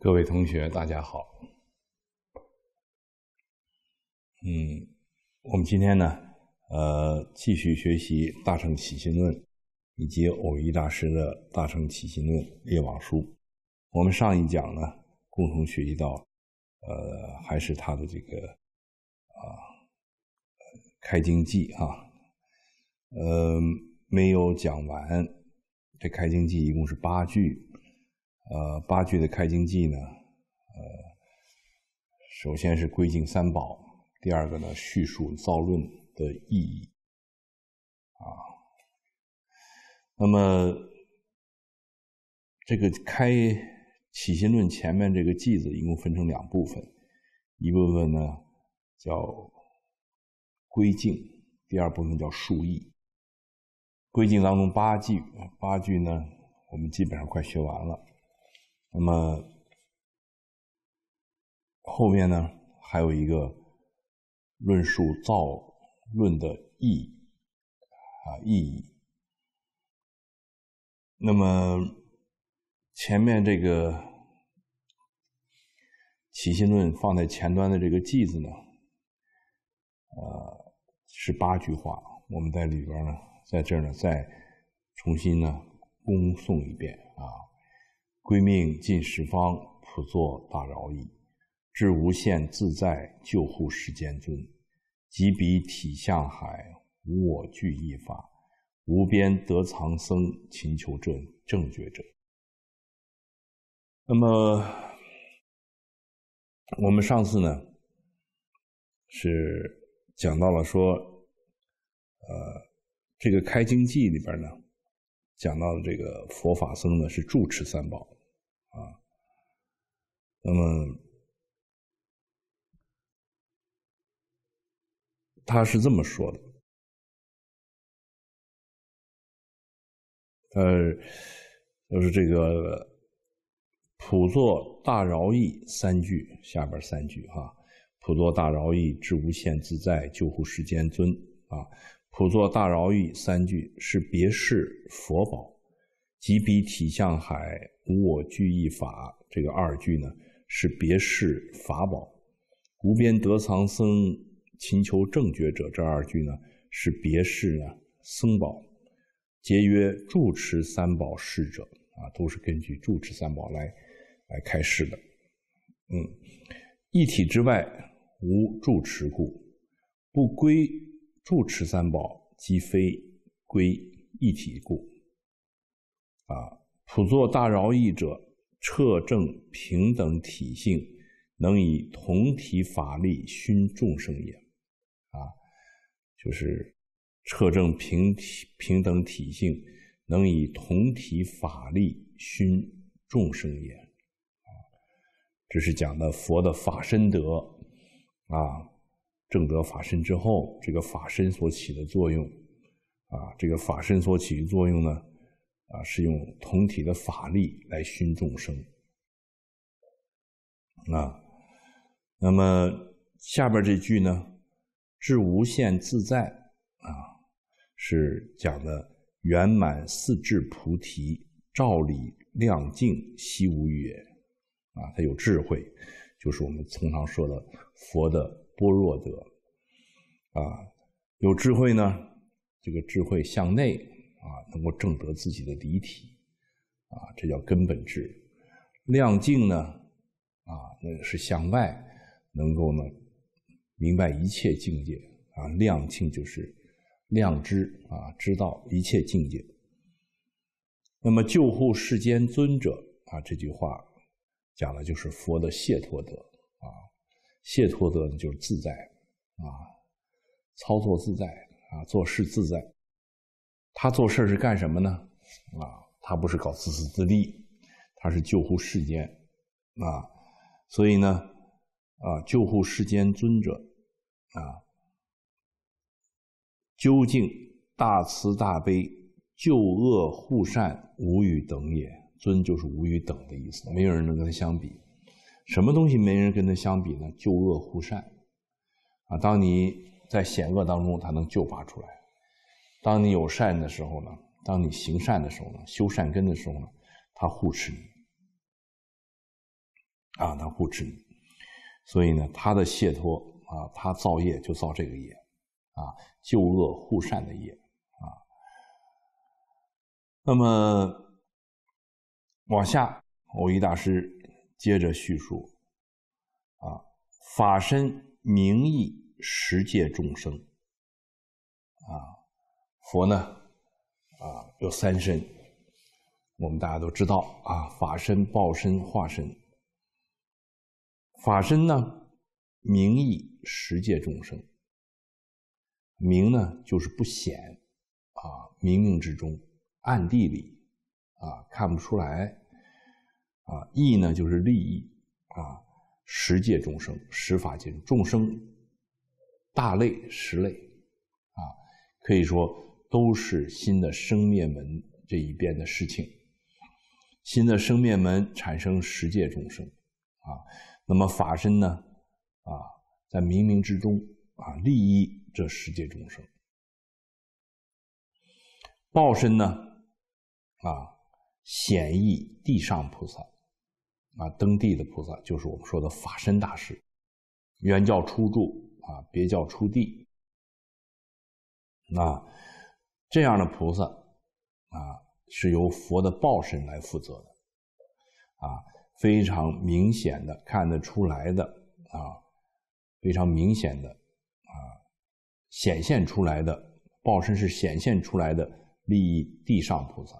各位同学，大家好。们今天呢，呃，继续学习《大乘起信论》，以及偶一大师的《大乘起信论列王书》。我们上一讲呢，共同学习到，呃，还是他的这个啊，开经记啊，呃，没有讲完。这开经记一共是八句，呃，八句的开经记呢，呃，首先是归敬三宝。第二个呢，叙述造论的意义啊。那么这个开起心论前面这个记子一共分成两部分，一部分呢叫归境，第二部分叫述意。归境当中八句，八句呢我们基本上快学完了。那么后面呢还有一个。论述造论的意义啊，意义。那么前面这个起心论放在前端的这个偈子呢，呃，是八句话。我们在里边呢，在这儿呢，再重新呢恭诵一遍啊：归命尽十方普作大饶矣。至无限自在救护世间尊，即彼体相海无我具一法，无边得藏僧勤求证正觉者。那么我们上次呢，是讲到了说，呃，这个《开经记》里边呢，讲到了这个佛法僧呢是住持三宝啊。那么他是这么说的，呃，就是这个普作大饶益三句下边三句啊，普作大饶益至无限自在救护世间尊啊，普作大饶益三句是别世佛宝，即彼体向海无我具一法这个二句呢是别世法宝，无边得藏僧。勤求正觉者，这二句呢，是别是呢僧宝，节约住持三宝士者啊，都是根据住持三宝来来开示的。嗯，一体之外无住持故，不归住持三宝，即非归一体故。啊，普作大饶益者，彻证平等体性，能以同体法力熏众生也。就是彻证平体平等体性，能以同体法力熏众生也，啊，这是讲的佛的法身德，啊，正得法身之后，这个法身所起的作用，啊，这个法身所起的作用呢，啊，是用同体的法力来熏众生，啊，那么下边这句呢？至无限自在啊，是讲的圆满四智菩提，照理亮净悉无余也，啊，他有智慧，就是我们通常说的佛的般若德，啊，有智慧呢，这个智慧向内啊，能够证得自己的离体，啊，这叫根本智；亮净呢，啊，那是向外，能够呢。明白一切境界啊，量境就是量知啊，知道一切境界。那么救护世间尊者啊，这句话讲的就是佛的谢托德啊，谢托德呢就是自在啊，操作自在啊，做事自在。他做事是干什么呢？啊，他不是搞自私自利，他是救护世间啊。所以呢，啊，救护世间尊者。啊，究竟大慈大悲，救恶护善，无与等也。尊就是无与等的意思，没有人能跟他相比。什么东西没人跟他相比呢？救恶护善，啊，当你在险恶当中，他能救拔出来；当你有善的时候呢，当你行善的时候呢，修善根的时候呢，他护持你。啊，他护持你，所以呢，他的解脱。啊，他造业就造这个业，啊，救恶护善的业，啊。那么往下，偶一大师接着叙述，啊，法身名义十界众生，啊，佛呢，啊，有三身，我们大家都知道，啊，法身、报身、化身。法身呢？名义十界众生，名呢就是不显啊，冥冥之中，暗地里啊看不出来啊；义呢就是利益啊，十界众生十法界众生大类十类啊，可以说都是新的生灭门这一边的事情，新的生灭门产生十界众生啊，那么法身呢？啊，在冥冥之中啊，利益这世界众生。报身呢，啊，显义地上菩萨，啊，登地的菩萨就是我们说的法身大师，原教初住啊，别教初地。那这样的菩萨，啊，是由佛的报身来负责的，啊，非常明显的看得出来的啊。非常明显的啊，显现出来的报身是显现出来的利益地上菩萨。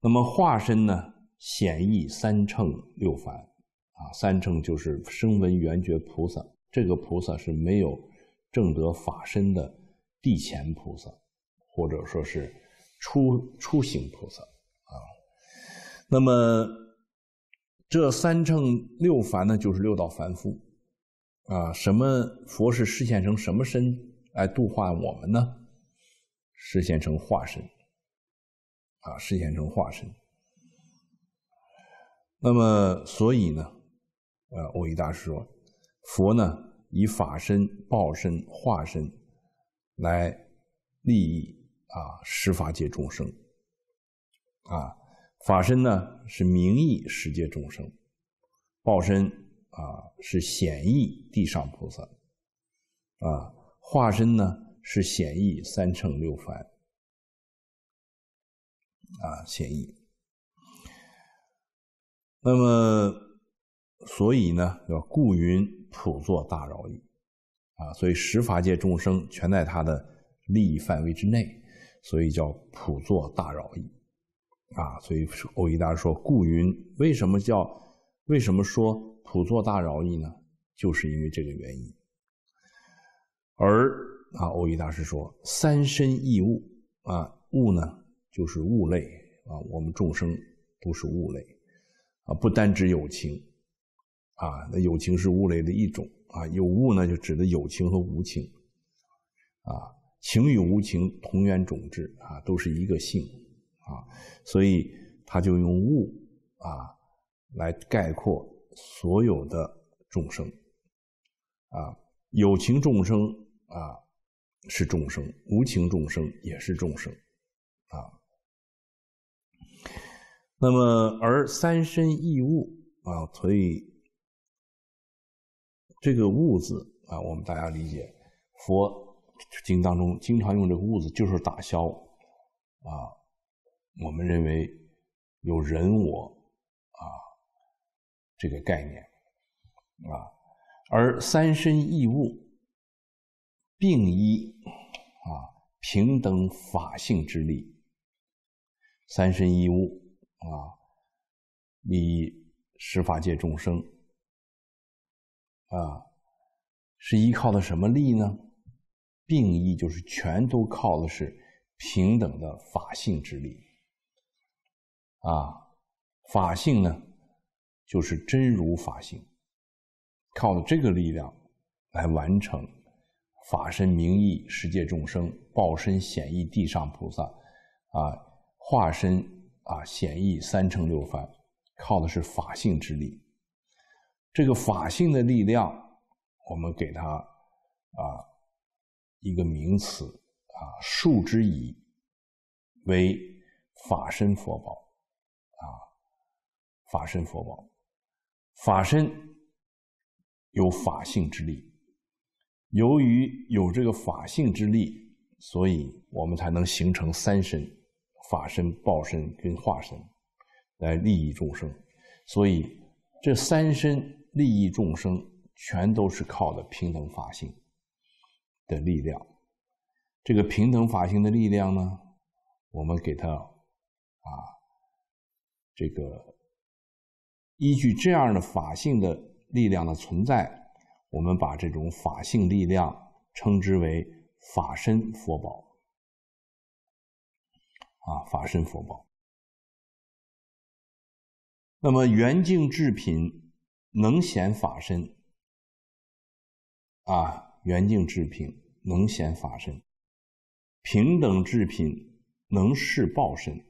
那么化身呢，显意三乘六凡啊，三乘就是声闻缘觉菩萨，这个菩萨是没有正得法身的地前菩萨，或者说是初初行菩萨啊。那么这三乘六凡呢，就是六道凡夫。啊，什么佛是示现成什么身来度化我们呢？示现成化身，啊，示现成化身。那么，所以呢，呃，我一大师说，佛呢以法身、报身、化身来利益啊十法界众生。啊，法身呢是名义十界众生，报身。啊，是显义地上菩萨，啊，化身呢是显义三乘六凡，啊，显义。那么，所以呢，要故云普作大饶矣，啊，所以十法界众生全在他的利益范围之内，所以叫普作大饶矣，啊，所以欧大达说，故云为什么叫为什么说？普作大饶益呢，就是因为这个原因。而啊，欧一大师说：“三身异物啊，物呢就是物类啊，我们众生都是物类啊，不单指有情啊，那有情是物类的一种啊，有物呢就指的有情和无情啊，情与无情同源种质啊，都是一个性啊，所以他就用物啊来概括。”所有的众生啊，有情众生啊，是众生；无情众生也是众生啊。那么，而三身异物啊，所以这个“物”字啊，我们大家理解，佛经当中经常用这个“物”字，就是打消啊，我们认为有人我。这个概念，啊，而三身异物，并依啊平等法性之力，三身异物啊，利益十法界众生。啊，是依靠的什么力呢？并依就是全都靠的是平等的法性之力。啊，法性呢？就是真如法性，靠的这个力量来完成法身名义，世界众生报身显义，地上菩萨啊化身啊显义，三乘六凡，靠的是法性之力。这个法性的力量，我们给它啊一个名词啊，数之以为法身佛宝啊，法身佛宝。法身有法性之力，由于有这个法性之力，所以我们才能形成三身：法身、报身跟化身，来利益众生。所以，这三身利益众生，全都是靠的平等法性的力量。这个平等法性的力量呢，我们给它啊，这个。依据这样的法性的力量的存在，我们把这种法性力量称之为法身佛宝。啊，法身佛宝。那么圆净制品能显法身。啊，圆净制品能显法身。平等制品能示报身。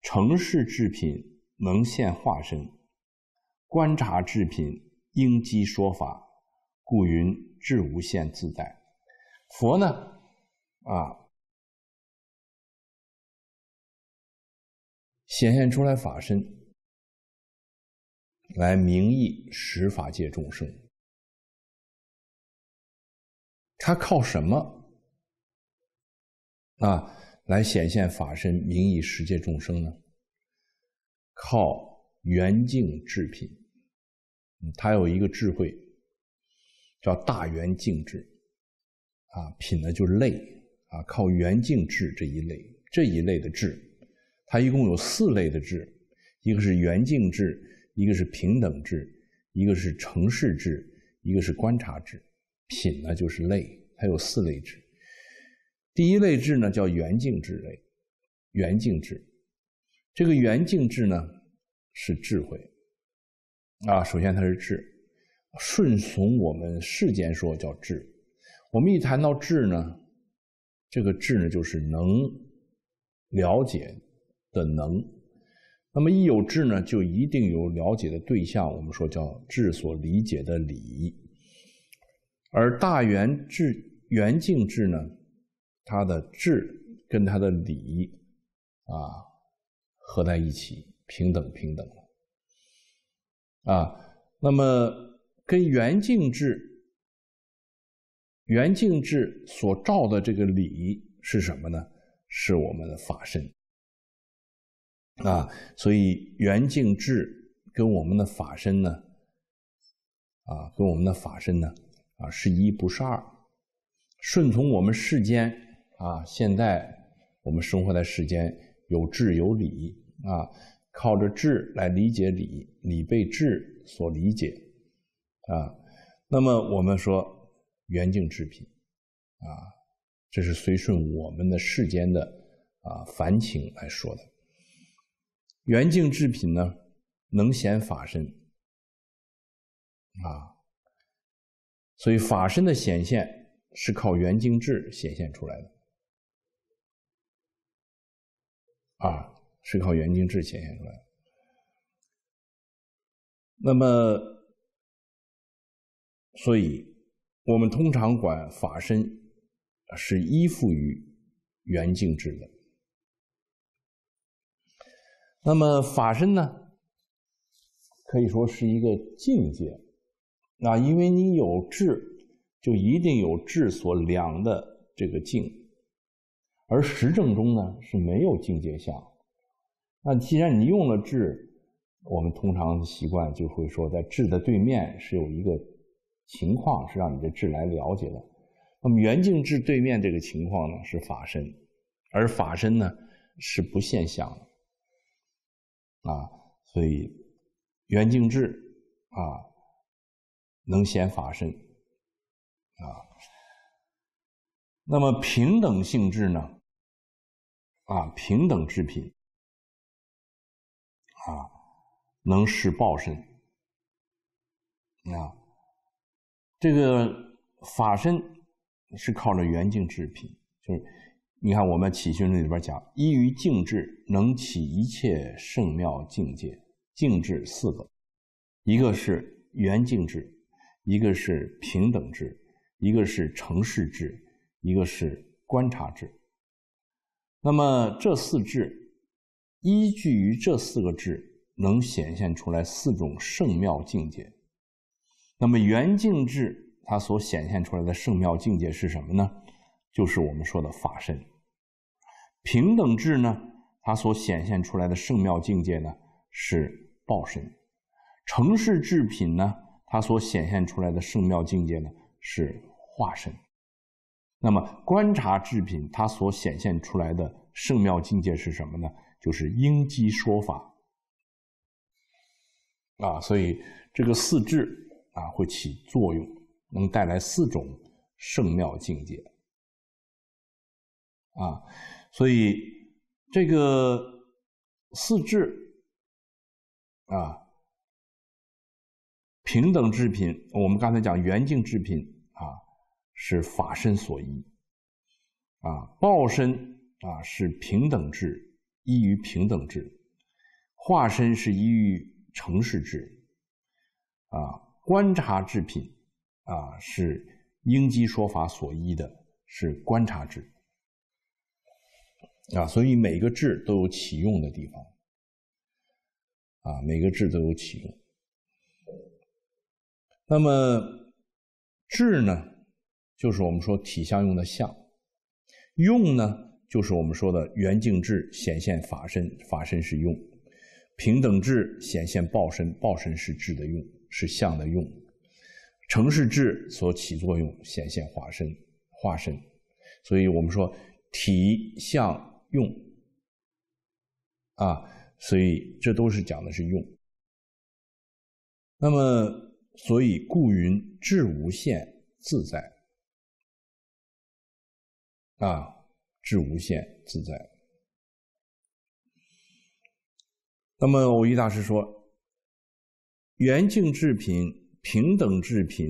成事制品。能现化身，观察制品，应机说法，故云智无限自在。佛呢，啊，显现出来法身，来名义十法界众生。他靠什么啊来显现法身，名义十界众生呢？靠缘境制品，它有一个智慧叫大缘境智，啊，品呢就是类，啊，靠缘境制这一类，这一类的制，它一共有四类的制，一个是缘境制，一个是平等制，一个是城市制，一个是观察制，品呢就是类，它有四类制。第一类制呢叫缘境制类，缘境制这个圆净智呢，是智慧啊。首先，它是智，顺从我们世间说叫智。我们一谈到智呢，这个智呢就是能了解的能。那么一有智呢，就一定有了解的对象，我们说叫智所理解的理。而大圆智、圆净智呢，它的智跟它的理啊。合在一起，平等平等了啊！那么，跟圆净智、圆净智所照的这个理是什么呢？是我们的法身啊！所以，圆净智跟我们的法身呢，啊，跟我们的法身呢，啊，是一不是二，顺从我们世间啊！现在我们生活在世间。有智有理啊，靠着智来理解理，理被智所理解啊。那么我们说圆净之品啊，这是随顺我们的世间的啊凡情来说的。圆净制品呢，能显法身啊，所以法身的显现是靠圆净智显现出来的。啊，是靠元净智显现出来。那么，所以我们通常管法身是依附于圆净智的。那么法身呢，可以说是一个境界。那因为你有智，就一定有智所量的这个境。而实证中呢是没有境界相，那既然你用了智，我们通常习惯就会说，在智的对面是有一个情况是让你的智来了解的，那么圆净智对面这个情况呢是法身，而法身呢是不现相的，啊，所以圆净智啊能显法身，啊，那么平等性质呢？啊，平等之品，啊，能使报身。啊，这个法身是靠着圆净之品，就是你看我们起心论里边讲，依于净智能起一切圣妙境界。净智四个，一个是圆净智，一个是平等智，一个是成事智，一个是观察智。那么这四智，依据于这四个智，能显现出来四种圣妙境界。那么圆净智它所显现出来的圣妙境界是什么呢？就是我们说的法身。平等智呢，它所显现出来的圣妙境界呢是报身。成事制品呢，它所显现出来的圣妙境界呢是化身。那么观察制品，它所显现出来的圣妙境界是什么呢？就是应机说法，啊，所以这个四智啊会起作用，能带来四种圣妙境界，啊，所以这个四智啊，平等制品，我们刚才讲圆净制品。是法身所依，啊，报身啊是平等智依于平等智，化身是依于成事智，啊，观察制品啊是应机说法所依的是观察智，啊，所以每个智都有启用的地方，啊，每个智都有启用，那么智呢？就是我们说体相用的相，用呢，就是我们说的圆净智显现法身，法身是用；平等智显现报身，报身是智的用，是相的用；成是智所起作用显现化身，化身。所以我们说体相用啊，所以这都是讲的是用。那么，所以故云智无限自在。啊，至无限自在。那么，偶一大师说，圆净制品、平等制品、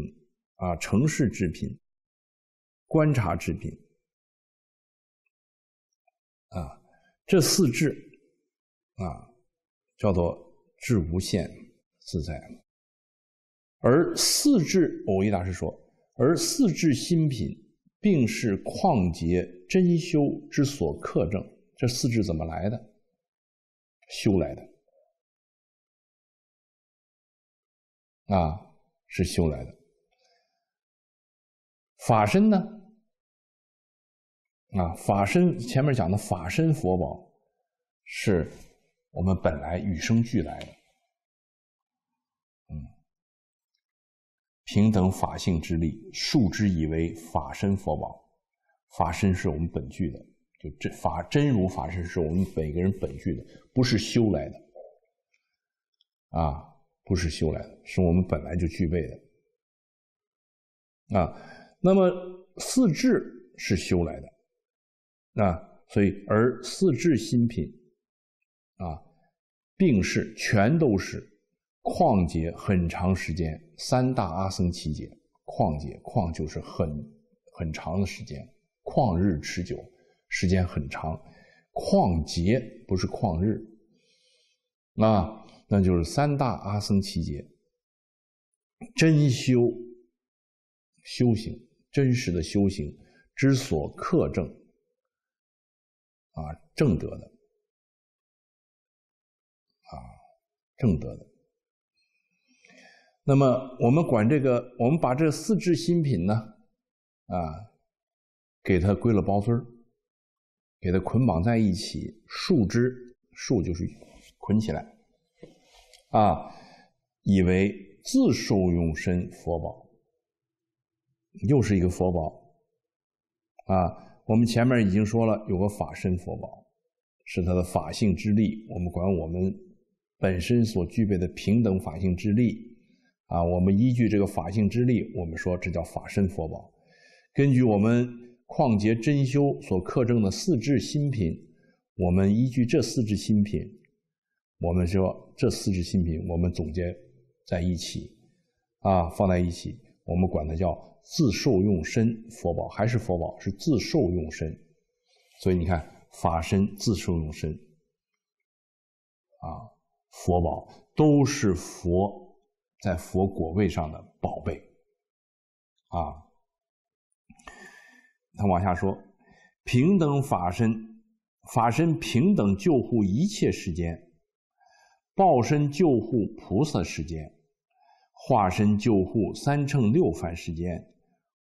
啊，城市制品、观察制品，啊，这四智，啊，叫做至无限自在。而四智，偶一大师说，而四智新品。并是旷劫真修之所克正，这四字怎么来的？修来的。啊，是修来的。法身呢？啊，法身前面讲的法身佛宝，是我们本来与生俱来的。平等法性之力，数之以为法身佛王。法身是我们本具的，就真法真如法身是我们每个人本具的，不是修来的啊，不是修来的，是我们本来就具备的啊。那么四智是修来的啊，所以而四智新品啊，并是全都是。旷劫很长时间，三大阿僧祇劫。旷劫，旷就是很、很长的时间，旷日持久，时间很长。旷劫不是旷日，啊，那就是三大阿僧祇劫。真修修行，真实的修行，之所克正啊，正德的啊，正德的。那么我们管这个，我们把这四支新品呢，啊，给它归了包尊儿，给它捆绑在一起，束枝束就是捆起来，啊，以为自受用身佛宝，又是一个佛宝，啊，我们前面已经说了，有个法身佛宝，是他的法性之力，我们管我们本身所具备的平等法性之力。啊，我们依据这个法性之力，我们说这叫法身佛宝。根据我们旷劫真修所刻证的四智新品，我们依据这四智新品，我们说这四智新品，我们总结在一起，啊，放在一起，我们管它叫自受用身佛宝，还是佛宝，是自受用身。所以你看，法身自受用身，啊，佛宝都是佛。在佛果位上的宝贝，啊！他往下说：平等法身，法身平等救护一切世间；报身救护菩萨世间；化身救护三乘六凡世间，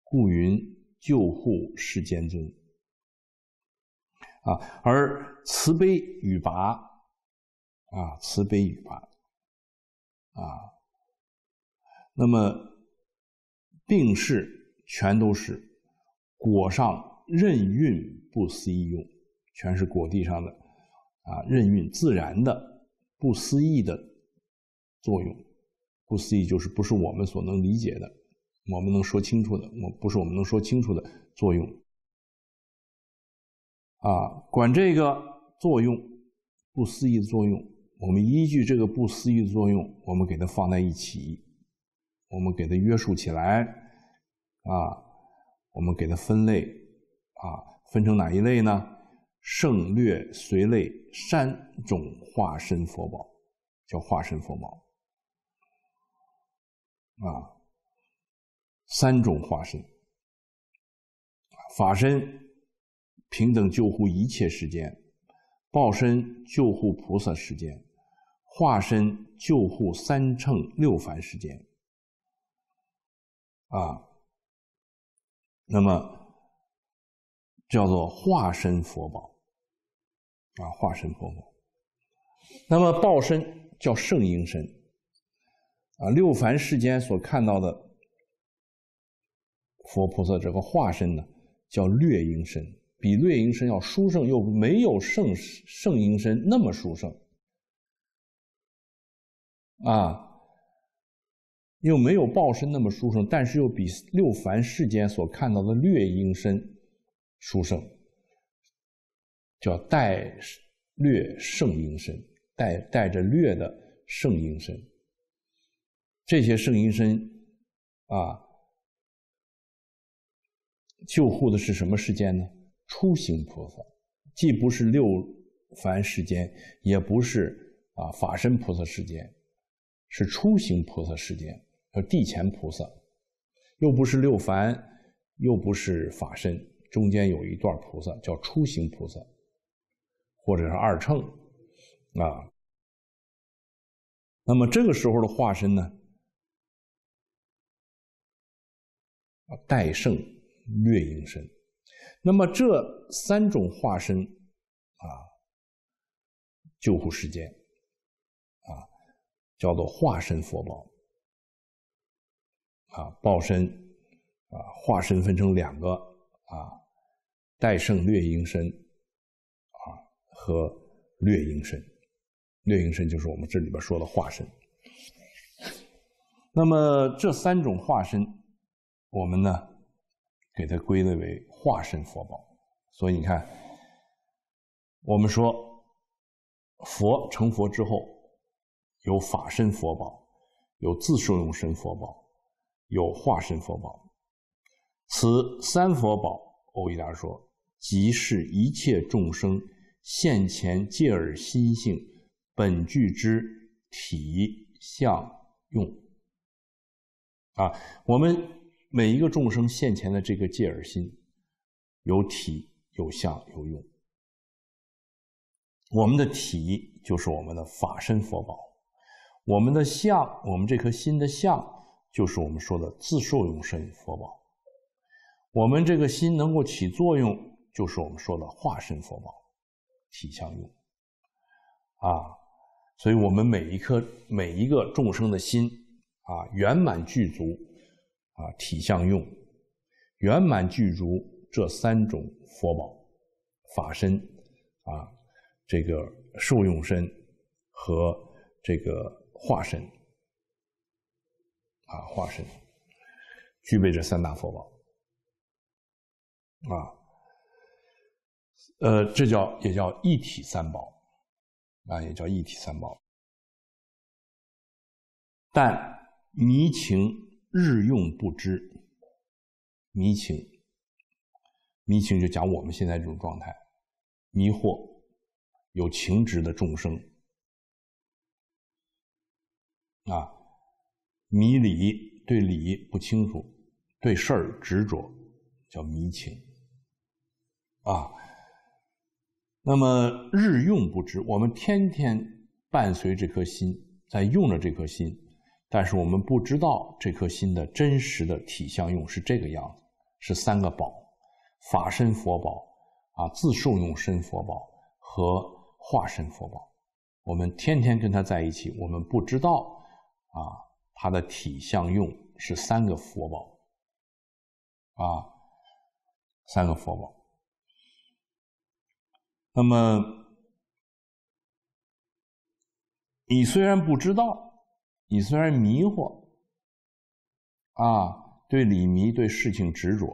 故云救护世间尊。啊！而慈悲与拔，啊！慈悲与拔，啊！那么，病逝全都是裹上任运不思意用，全是裹地上的啊任运自然的不思意的作用，不思意就是不是我们所能理解的，我们能说清楚的，我不是我们能说清楚的作用啊。管这个作用不思议作用，我们依据这个不思议的作用，我们给它放在一起。我们给它约束起来，啊，我们给它分类，啊，分成哪一类呢？胜略随类三种化身佛宝，叫化身佛宝，啊，三种化身：法身平等救护一切世间，报身救护菩萨世间，化身救护三乘六凡世间。啊，那么叫做化身佛宝，啊，化身佛宝。那么报身叫圣应身，啊，六凡世间所看到的佛菩萨这个化身呢，叫略应身，比略应身要殊胜，又没有圣圣婴身那么殊胜，啊。又没有报身那么殊胜，但是又比六凡世间所看到的略阴身殊胜，叫带略胜阴身，带带着略的胜阴身。这些胜阴身啊，救护的是什么世间呢？初行菩萨，既不是六凡世间，也不是啊法身菩萨世间，是初行菩萨世间。叫地前菩萨，又不是六凡，又不是法身，中间有一段菩萨叫初行菩萨，或者是二乘啊。那么这个时候的化身呢，啊，待圣略应身。那么这三种化身啊，救护世间啊，叫做化身佛宝。啊，报身，啊，化身分成两个啊，代圣略英身，啊，和略英身，略英身就是我们这里边说的化身。那么这三种化身，我们呢，给它归类为化身佛宝。所以你看，我们说，佛成佛之后，有法身佛宝，有自受用身佛宝。有化身佛宝，此三佛宝，欧亦达说，即是一切众生现前借耳心性本具之体相用。啊，我们每一个众生现前的这个借耳心，有体有相有用。我们的体就是我们的法身佛宝，我们的相，我们这颗心的相。就是我们说的自受用身佛宝，我们这个心能够起作用，就是我们说的化身佛宝体相用啊。所以，我们每一颗每一个众生的心啊，圆满具足啊，体相用圆满具足这三种佛宝法身啊，这个受用身和这个化身。啊，化身具备这三大佛宝，啊，呃，这叫也叫一体三宝，啊，也叫一体三宝。但迷情日用不知，迷情，迷情就讲我们现在这种状态，迷惑有情执的众生，啊。迷理对理不清楚，对事儿执着叫迷情。啊，那么日用不知，我们天天伴随这颗心在用着这颗心，但是我们不知道这颗心的真实的体相用是这个样子，是三个宝：法身佛宝、啊自受用身佛宝和化身佛宝。我们天天跟他在一起，我们不知道啊。他的体相用是三个佛宝，啊，三个佛宝。那么，你虽然不知道，你虽然迷惑，啊，对李迷，对事情执着，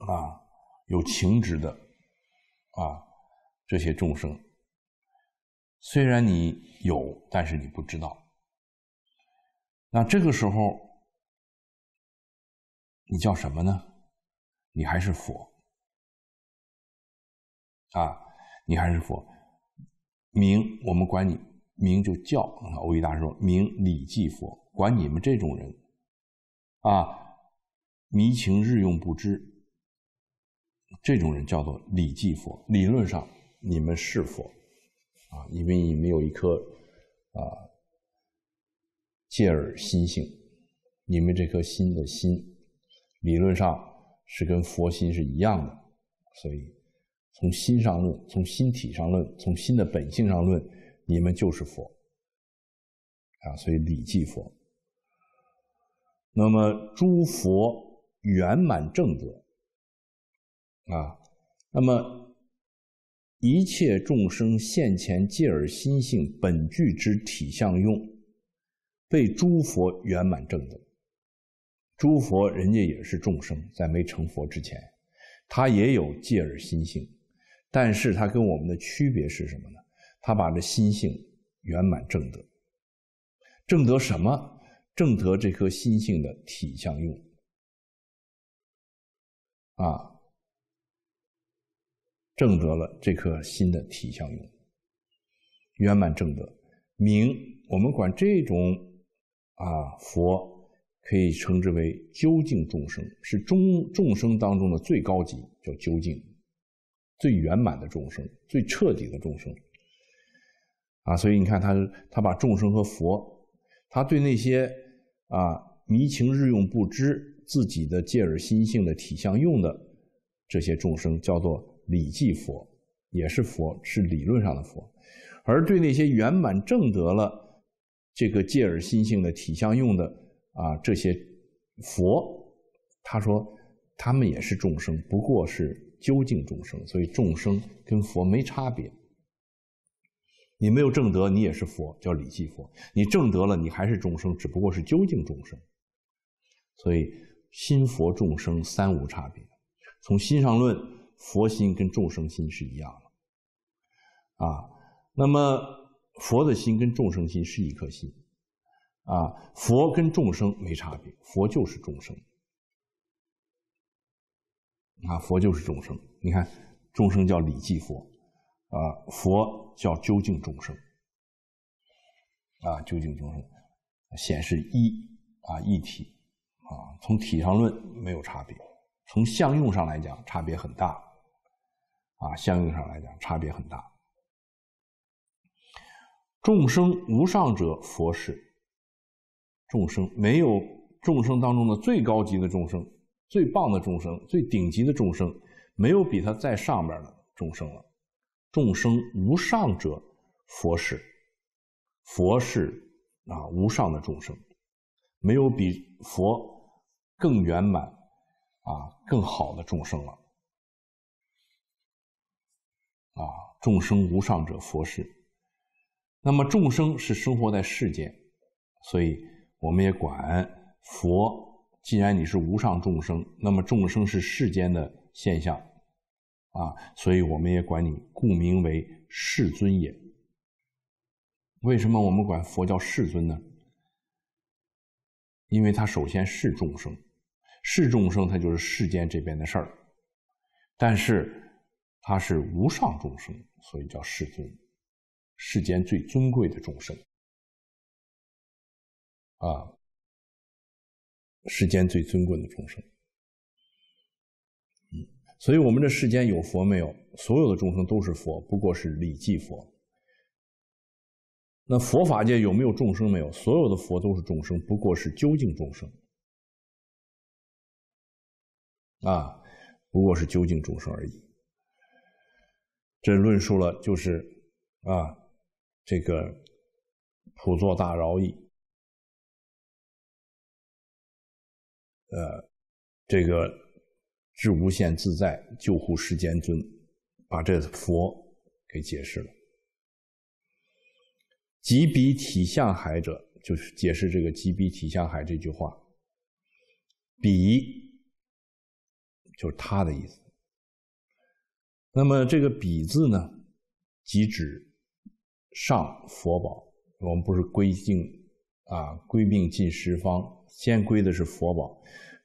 啊，有情执的，啊，这些众生，虽然你有，但是你不知道。那这个时候，你叫什么呢？你还是佛啊？你还是佛？名我们管你名就叫。欧一大师说：“名礼记佛，管你们这种人啊，迷情日用不知。这种人叫做礼记佛。理论上，你们是佛啊，因为你们有一颗啊。”借而心性，你们这颗心的心，理论上是跟佛心是一样的，所以从心上论，从心体上论，从心的本性上论，你们就是佛啊，所以礼记佛。那么诸佛圆满正德啊，那么一切众生现前借而心性本具之体相用。被诸佛圆满正德，诸佛人家也是众生，在没成佛之前，他也有戒而心性，但是他跟我们的区别是什么呢？他把这心性圆满正德，正德什么？正德这颗心性的体相用，啊，正得了这颗心的体相用，圆满正德，明我们管这种。啊，佛可以称之为究竟众生，是中众生当中的最高级，叫究竟、最圆满的众生、最彻底的众生。啊，所以你看他，他把众生和佛，他对那些啊迷情日用不知自己的戒耳心性的体相用的这些众生，叫做理记佛，也是佛，是理论上的佛，而对那些圆满正得了。这个戒耳心性的体相用的啊，这些佛，他说他们也是众生，不过是究竟众生，所以众生跟佛没差别。你没有正德，你也是佛，叫理记佛；你正德了，你还是众生，只不过是究竟众生。所以心佛众生三无差别，从心上论，佛心跟众生心是一样的啊。那么。佛的心跟众生心是一颗心，啊，佛跟众生没差别，佛就是众生，啊，佛就是众生。你看，众生叫礼记佛，啊，佛叫究竟众生，啊，究竟众生显示一啊一体，啊，从体上论没有差别，从相用上来讲差别很大，啊，相用上来讲差别很大。众生无上者，佛是。众生没有众生当中的最高级的众生，最棒的众生，最顶级的众生，没有比他在上面的众生了。众生无上者，佛是。佛是啊，无上的众生，没有比佛更圆满、啊更好的众生了。啊，众生无上者，佛是。那么众生是生活在世间，所以我们也管佛。既然你是无上众生，那么众生是世间的现象啊，所以我们也管你，故名为世尊也。为什么我们管佛叫世尊呢？因为他首先是众生，是众生，他就是世间这边的事儿。但是他是无上众生，所以叫世尊。世间最尊贵的众生，啊，世间最尊贵的众生，所以我们这世间有佛没有？所有的众生都是佛，不过是礼记佛。那佛法界有没有众生没有？所有的佛都是众生，不过是究竟众生，啊，不过是究竟众生而已。这论述了就是，啊。这个普作大饶矣。呃，这个智无限自在救护世间尊，把这佛给解释了。即彼体相海者，就是解释这个“即彼体相海”这句话。彼就是他的意思。那么这个“彼”字呢，即指。上佛宝，我们不是归敬啊，归敬进十方，先归的是佛宝。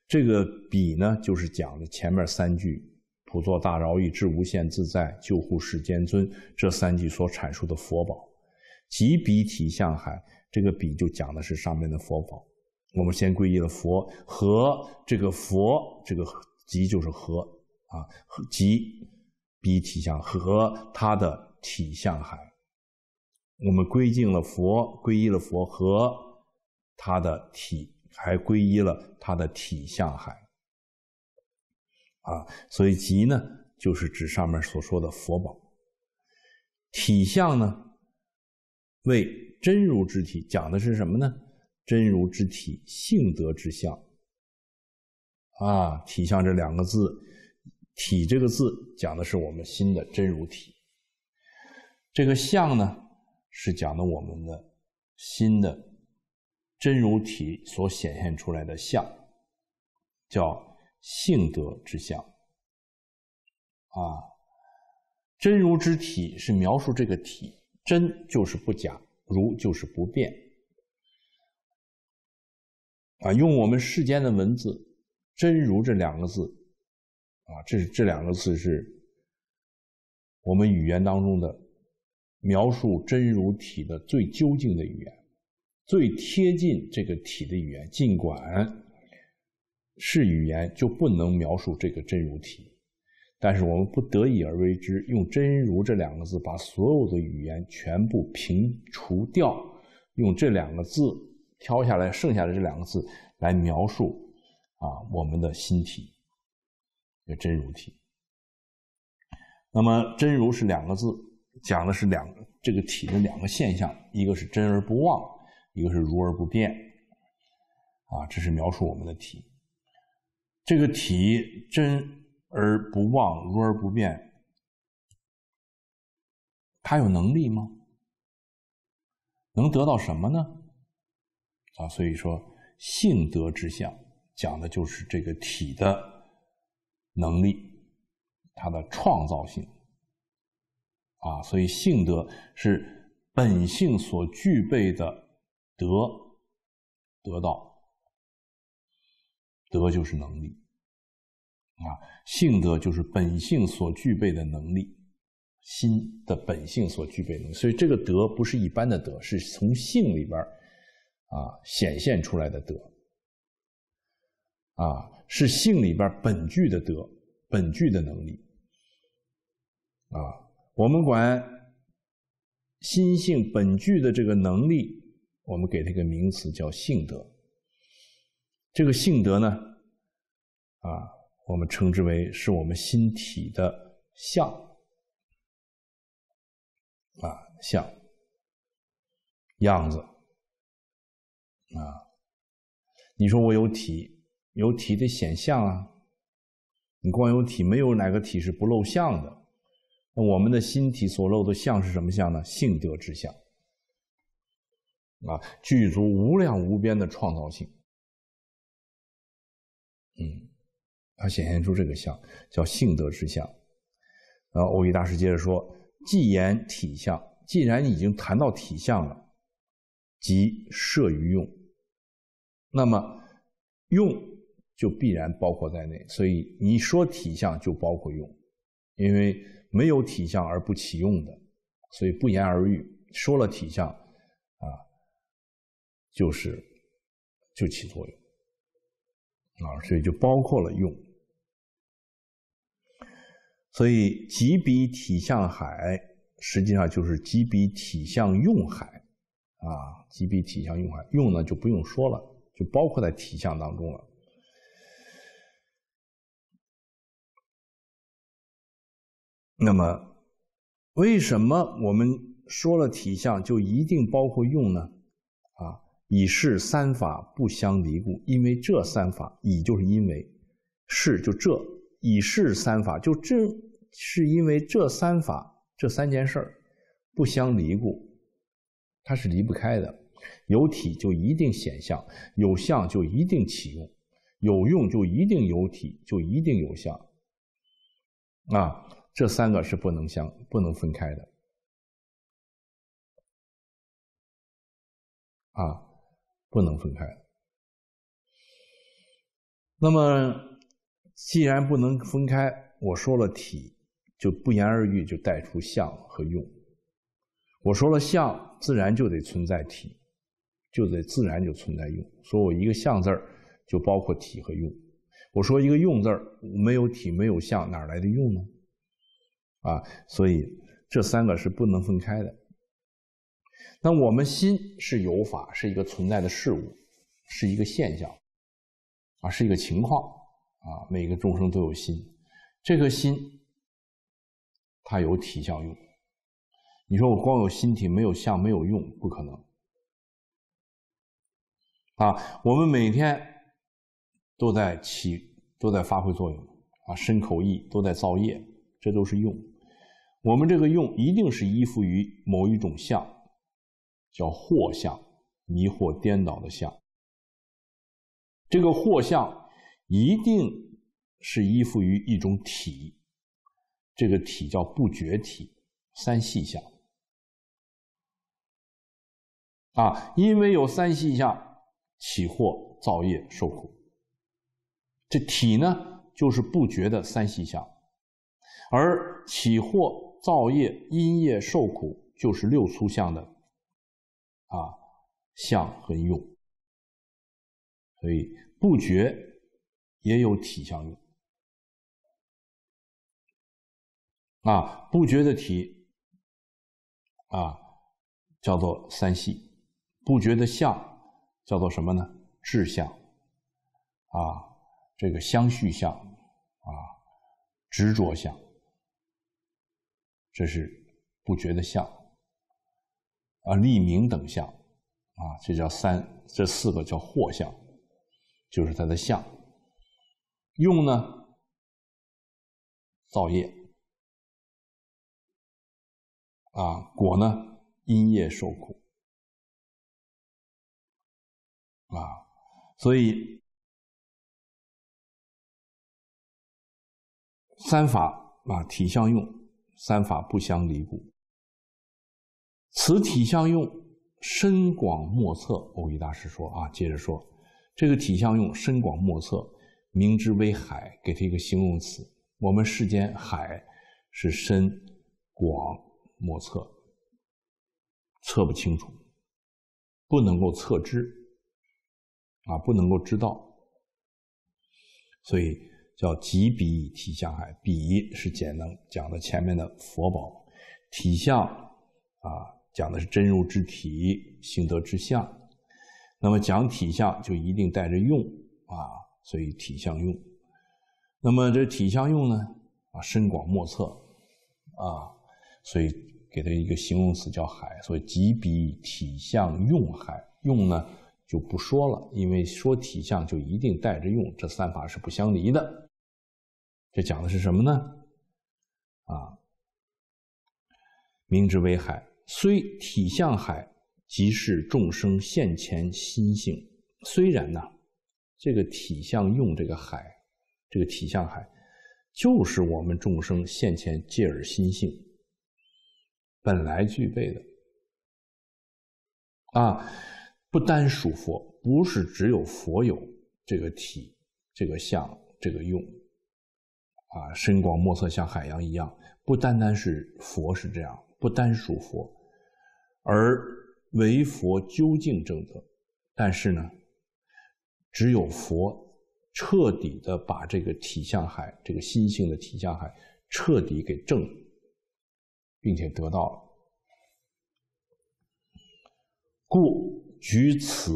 这个比呢，就是讲的前面三句：“普作大饶益，至无限自在，救护世间尊。”这三句所阐述的佛宝，即比体相海。这个比就讲的是上面的佛宝。我们先皈依了佛和这个佛，这个即就是和啊，即比体相和它的体相海。我们归敬了佛，皈依了佛和他的体，还皈依了他的体相海。啊，所以极呢，就是指上面所说的佛宝。体相呢，为真如之体，讲的是什么呢？真如之体，性德之相。啊，体相这两个字，体这个字讲的是我们心的真如体，这个相呢？是讲的我们的新的真如体所显现出来的相，叫性德之相。啊，真如之体是描述这个体，真就是不假，如就是不变。啊，用我们世间的文字，真如这两个字，啊，这这两个字是我们语言当中的。描述真如体的最究竟的语言，最贴近这个体的语言，尽管是语言就不能描述这个真如体，但是我们不得已而为之，用“真如”这两个字把所有的语言全部平除掉，用这两个字挑下来，剩下的这两个字来描述啊，我们的心体，这真如体。那么“真如”是两个字。讲的是两这个体的两个现象，一个是真而不妄，一个是如而不变，啊，这是描述我们的体。这个体真而不妄，如而不变，它有能力吗？能得到什么呢？啊，所以说性德之相讲的就是这个体的能力，它的创造性。啊，所以性德是本性所具备的德，得到德就是能力啊，性德就是本性所具备的能力，心的本性所具备能力，所以这个德不是一般的德，是从性里边啊显现出来的德，啊，是性里边本具的德，本具的能力啊。我们管心性本具的这个能力，我们给它一个名词叫性德。这个性德呢，啊，我们称之为是我们心体的相，啊，相，样子，啊，你说我有体，有体的显相啊，你光有体，没有哪个体是不露相的。我们的心体所露的相是什么相呢？性德之相，啊，具足无量无边的创造性。嗯，它显现出这个相叫性德之相。然后，欧义大师接着说：既言体相，既然已经谈到体相了，即摄于用，那么用就必然包括在内。所以你说体相就包括用，因为。没有体相而不起用的，所以不言而喻。说了体相啊，就是就起作用啊，所以就包括了用。所以集笔体相海，实际上就是集笔体相用海啊，集笔体相用海，用呢就不用说了，就包括在体相当中了。那么，为什么我们说了体相就一定包括用呢？啊，以是三法不相离故。因为这三法，以就是因为，是就这，以是三法就正是因为这三法这三件事儿不相离故，它是离不开的。有体就一定显相，有相就一定起用，有用就一定有体，就一定有相。啊。这三个是不能相、不能分开的，啊，不能分开。那么，既然不能分开，我说了体，就不言而喻，就带出相和用。我说了相，自然就得存在体，就得自然就存在用。说我一个“相”字儿，就包括体和用；我说一个“用”字儿，没有体，没有相，哪来的用呢？啊，所以这三个是不能分开的。那我们心是有法，是一个存在的事物，是一个现象，啊，是一个情况啊。每个众生都有心，这颗心，它有体相用。你说我光有心体没有相没有用，不可能。啊，我们每天都在起都在发挥作用啊，身口意都在造业，这都是用。我们这个用一定是依附于某一种相，叫惑相，迷惑颠倒的相。这个惑相一定是依附于一种体，这个体叫不觉体，三细相。啊，因为有三细相起惑造业受苦。这体呢，就是不觉的三细相，而起惑。造业因业受苦，就是六粗相的啊相和用，所以不觉也有体相用啊不觉的体啊叫做三系，不觉的相叫做什么呢？智相啊，这个相续相啊，执着相。这是不觉的相，啊，立明等相，啊，这叫三，这四个叫惑相，就是它的相。用呢，造业，啊，果呢，因业受苦，啊，所以三法啊，体相用。三法不相离故，此体相用深广莫测。欧一大师说啊，接着说，这个体相用深广莫测，明知为海，给他一个形容词。我们世间海是深广莫测，测不清楚，不能够测知，啊，不能够知道，所以。叫几笔体相海，比是简能讲的前面的佛宝，体相啊讲的是真如之体、性德之相，那么讲体相就一定带着用啊，所以体相用，那么这体相用呢啊深广莫测啊，所以给它一个形容词叫海，所以几笔体相用海用呢就不说了，因为说体相就一定带着用，这三法是不相离的。这讲的是什么呢？啊，明之为海，虽体向海，即是众生现前心性。虽然呢，这个体相用这个海，这个体向海，就是我们众生现前借耳心性本来具备的啊。不单属佛，不是只有佛有这个体、这个相、这个用。啊，深广莫测，像海洋一样，不单单是佛是这样，不单属佛，而唯佛究竟正德。但是呢，只有佛彻底的把这个体相海，这个心性的体相海，彻底给正，并且得到了。故举此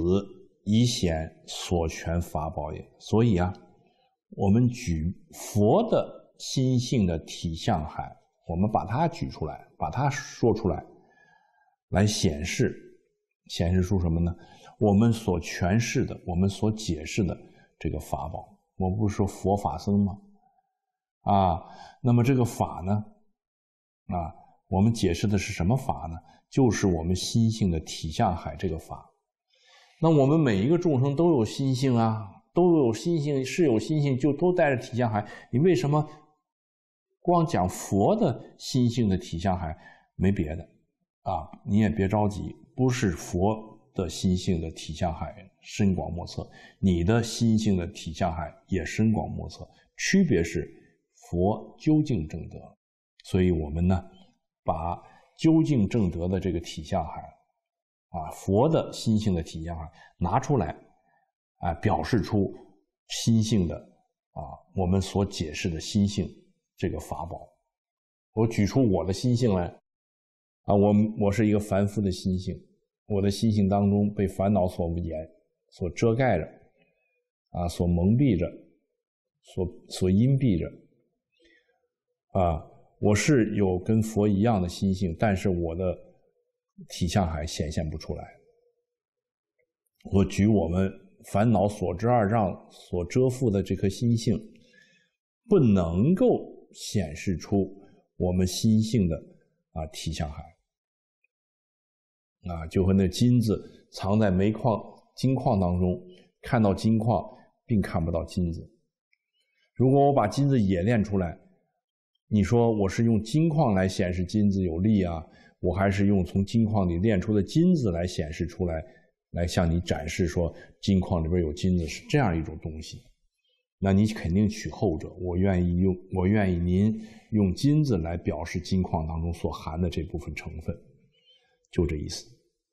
以显所全法宝也。所以啊。我们举佛的心性的体相海，我们把它举出来，把它说出来，来显示，显示出什么呢？我们所诠释的，我们所解释的这个法宝，我不是说佛法僧吗？啊，那么这个法呢？啊，我们解释的是什么法呢？就是我们心性的体相海这个法。那我们每一个众生都有心性啊。都有心性，是有心性，就都带着体相海。你为什么光讲佛的心性的体相海，没别的啊？你也别着急，不是佛的心性的体相海深广莫测，你的心性的体相海也深广莫测。区别是佛究竟正德，所以我们呢，把究竟正德的这个体相海，啊，佛的心性的体相海拿出来。哎，表示出心性的啊，我们所解释的心性这个法宝，我举出我的心性来，啊，我我是一个凡夫的心性，我的心性当中被烦恼所蒙掩、所遮盖着，啊，所蒙蔽着，所所阴蔽着，啊，我是有跟佛一样的心性，但是我的体相还显现不出来。我举我们。烦恼所知二障所遮覆的这颗心性，不能够显示出我们心性的啊体相海。啊，就和那金子藏在煤矿金矿当中，看到金矿并看不到金子。如果我把金子冶炼出来，你说我是用金矿来显示金子有力啊？我还是用从金矿里炼出的金子来显示出来？来向你展示说金矿里边有金子是这样一种东西，那你肯定取后者。我愿意用，我愿意您用金子来表示金矿当中所含的这部分成分，就这意思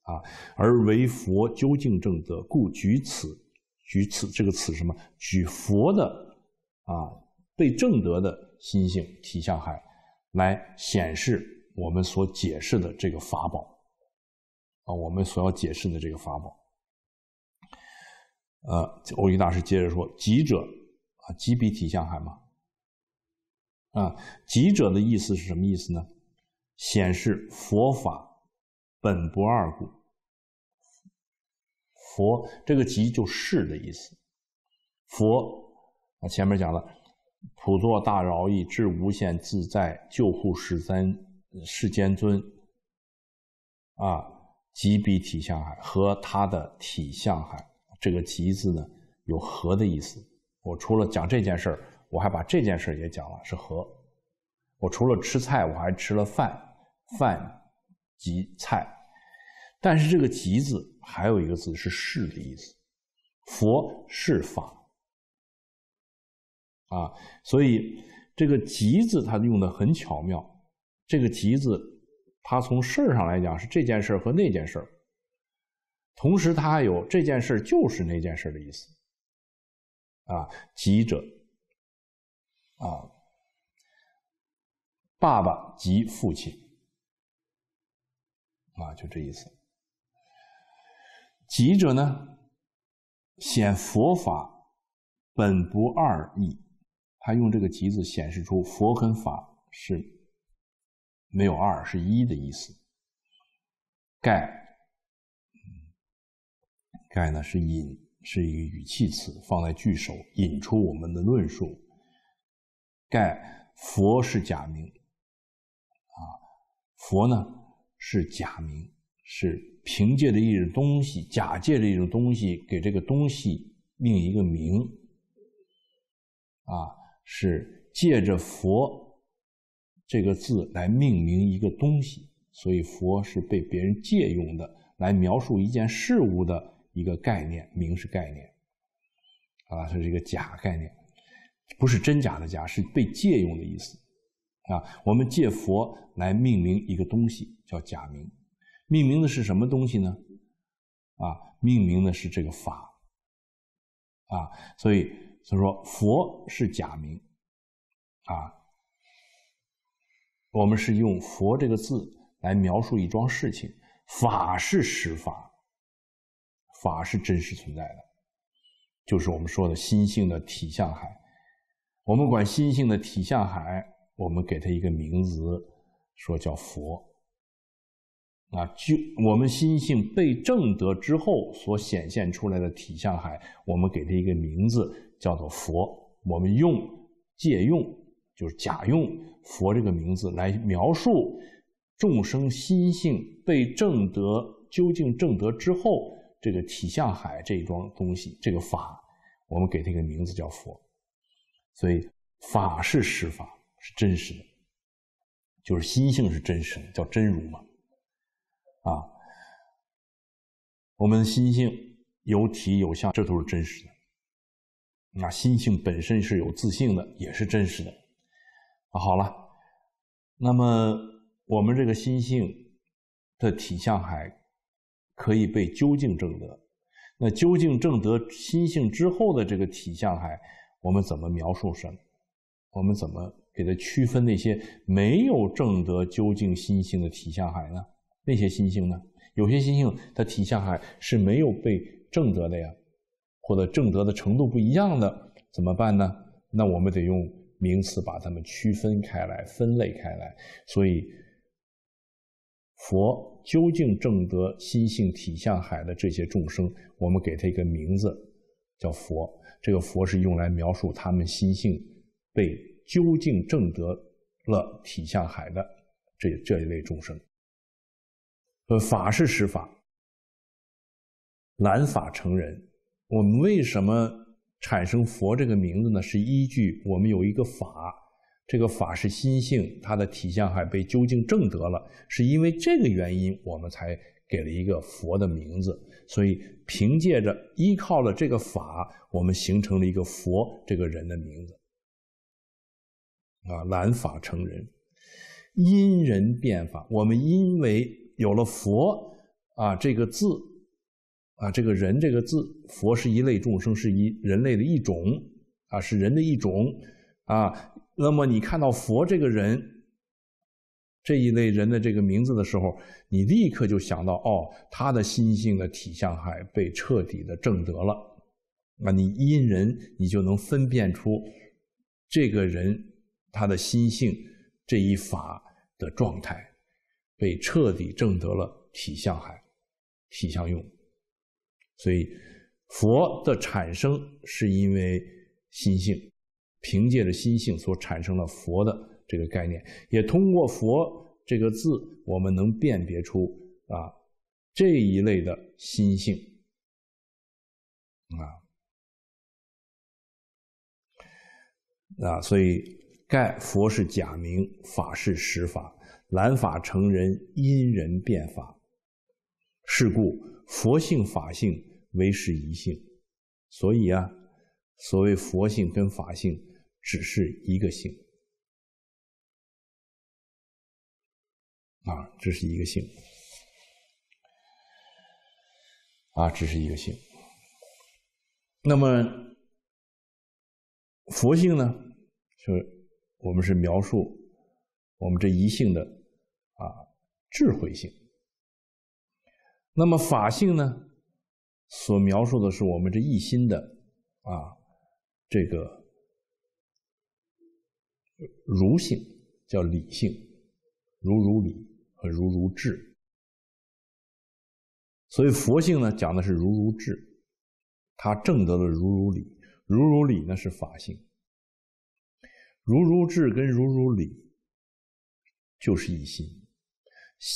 啊。而为佛究竟正德，故举此举此这个词什么？举佛的啊，被正德的心性体相海，来显示我们所解释的这个法宝。啊，我们所要解释的这个法宝，呃，欧一大师接着说：“极者啊，极比体相还嘛。啊，极者的意思是什么意思呢？显示佛法本不二故。佛这个极就是的意思。佛啊，前面讲了，普作大饶益，至无限自在，救护世尊，世间尊啊。”集比体向海和他的体向海，这个集字呢有和的意思。我除了讲这件事儿，我还把这件事儿也讲了，是和。我除了吃菜，我还吃了饭，饭及菜。但是这个集字还有一个字是是的意思，佛是法啊，所以这个集字它用的很巧妙，这个集字。他从事儿上来讲是这件事和那件事同时他还有这件事就是那件事的意思。啊，吉者，啊，爸爸及父亲，啊，就这意思。吉者呢，显佛法本不二意，他用这个“吉字显示出佛跟法是。没有二是一的意思。盖，盖呢是引，是一个语气词，放在句首，引出我们的论述。盖佛是假名，啊，佛呢是假名，是凭借着一种东西，假借着一种东西，给这个东西命一个名，啊，是借着佛。这个字来命名一个东西，所以佛是被别人借用的，来描述一件事物的一个概念名是概念，啊，它是一个假概念，不是真假的假，是被借用的意思，啊，我们借佛来命名一个东西叫假名，命名的是什么东西呢？啊，命名的是这个法，啊，所以所以说佛是假名，啊。我们是用“佛”这个字来描述一桩事情，法是实法，法是真实存在的，就是我们说的心性的体相海。我们管心性的体相海，我们给它一个名字，说叫佛。啊，就我们心性被证得之后所显现出来的体相海，我们给它一个名字叫做佛。我们用借用。就是假用“佛”这个名字来描述众生心性被正得究竟正得之后，这个体相海这一桩东西，这个法，我们给它一个名字叫佛。所以法是实法，是真实的，就是心性是真实的，叫真如嘛。啊，我们心性有体有相，这都是真实的。那心性本身是有自性的，也是真实的。啊，好了，那么我们这个心性的体相海可以被究竟正得，那究竟正得心性之后的这个体相海，我们怎么描述什么？我们怎么给它区分那些没有正得究竟心性的体相海呢？那些心性呢？有些心性它体相海是没有被正得的呀，或者正得的程度不一样的，怎么办呢？那我们得用。名词把它们区分开来、分类开来，所以佛究竟正得心性体相海的这些众生，我们给他一个名字叫佛。这个佛是用来描述他们心性被究竟正得了体相海的这这一类众生。呃，法是施法，难法成人。我们为什么？产生“佛”这个名字呢，是依据我们有一个法，这个法是心性，它的体相还被究竟证得了，是因为这个原因，我们才给了一个“佛”的名字。所以凭借着依靠了这个法，我们形成了一个“佛”这个人的名字。啊，兰法成人，因人变法。我们因为有了“佛”啊这个字。啊，这个人这个字，佛是一类众生，是一人类的一种，啊，是人的一种，啊，那么你看到佛这个人，这一类人的这个名字的时候，你立刻就想到，哦，他的心性的体相海被彻底的证得了，那你因人，你就能分辨出，这个人他的心性这一法的状态，被彻底证得了体相海，体相用。所以，佛的产生是因为心性，凭借着心性所产生的佛的这个概念，也通过“佛”这个字，我们能辨别出啊这一类的心性。啊啊，所以，盖佛是假名，法是实法，兰法成人，因人变法，是故佛性法性。为是一性，所以啊，所谓佛性跟法性，只是一个性，啊，这是一个性，啊，只是一个性。那么佛性呢，是，我们是描述我们这一性的啊智慧性。那么法性呢？所描述的是我们这一心的啊，这个如性叫理性，如如理和如如智。所以佛性呢讲的是如如智，他证得了如如理，如如理呢是法性，如如智跟如如理就是一心，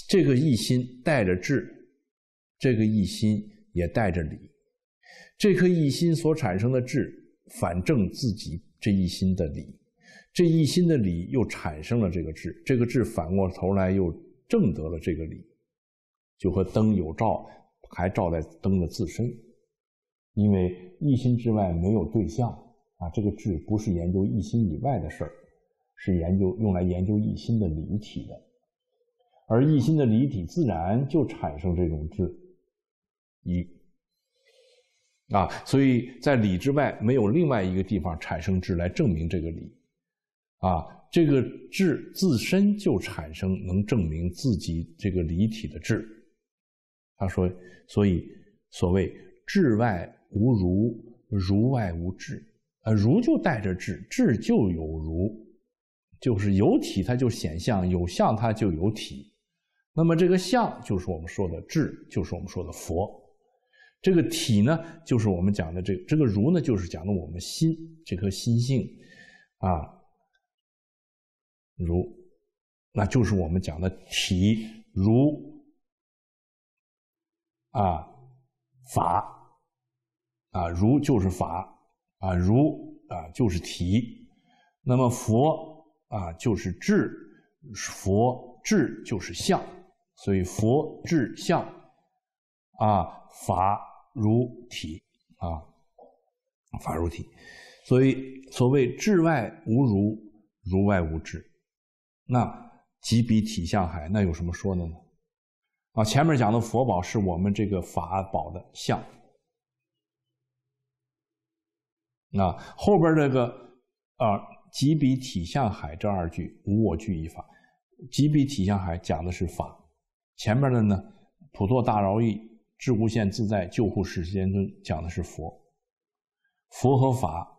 这个一心带着智，这个一心。也带着理，这颗一心所产生的智，反证自己这一心的理，这一心的理又产生了这个智，这个智反过头来又证得了这个理，就和灯有照，还照在灯的自身，因为一心之外没有对象啊。这个智不是研究一心以外的事儿，是研究用来研究一心的理体的，而一心的理体自然就产生这种智。一啊，所以在理之外没有另外一个地方产生智来证明这个理，啊，这个智自身就产生能证明自己这个理体的智。他说，所以所谓智外无如，如外无智，啊，如就带着智，智就有如，就是有体它就显相，有相它就有体，那么这个相就是我们说的智，就是我们说的佛。这个体呢，就是我们讲的这这个如呢，就是讲的我们心这颗心性，啊，如，那就是我们讲的体如，啊，法，啊如就是法，啊如啊就是体，那么佛啊就是智，佛智就是相，所以佛智相，啊法。如体啊，法如体，所以所谓智外无如，如外无知，那即比体相海，那有什么说的呢？啊，前面讲的佛宝是我们这个法宝的相，那后边这个啊，即比体相海这二句无我俱一法，即比体相海讲的是法，前面的呢普陀大饶义智无限自在，救护世间尊，讲的是佛。佛和法，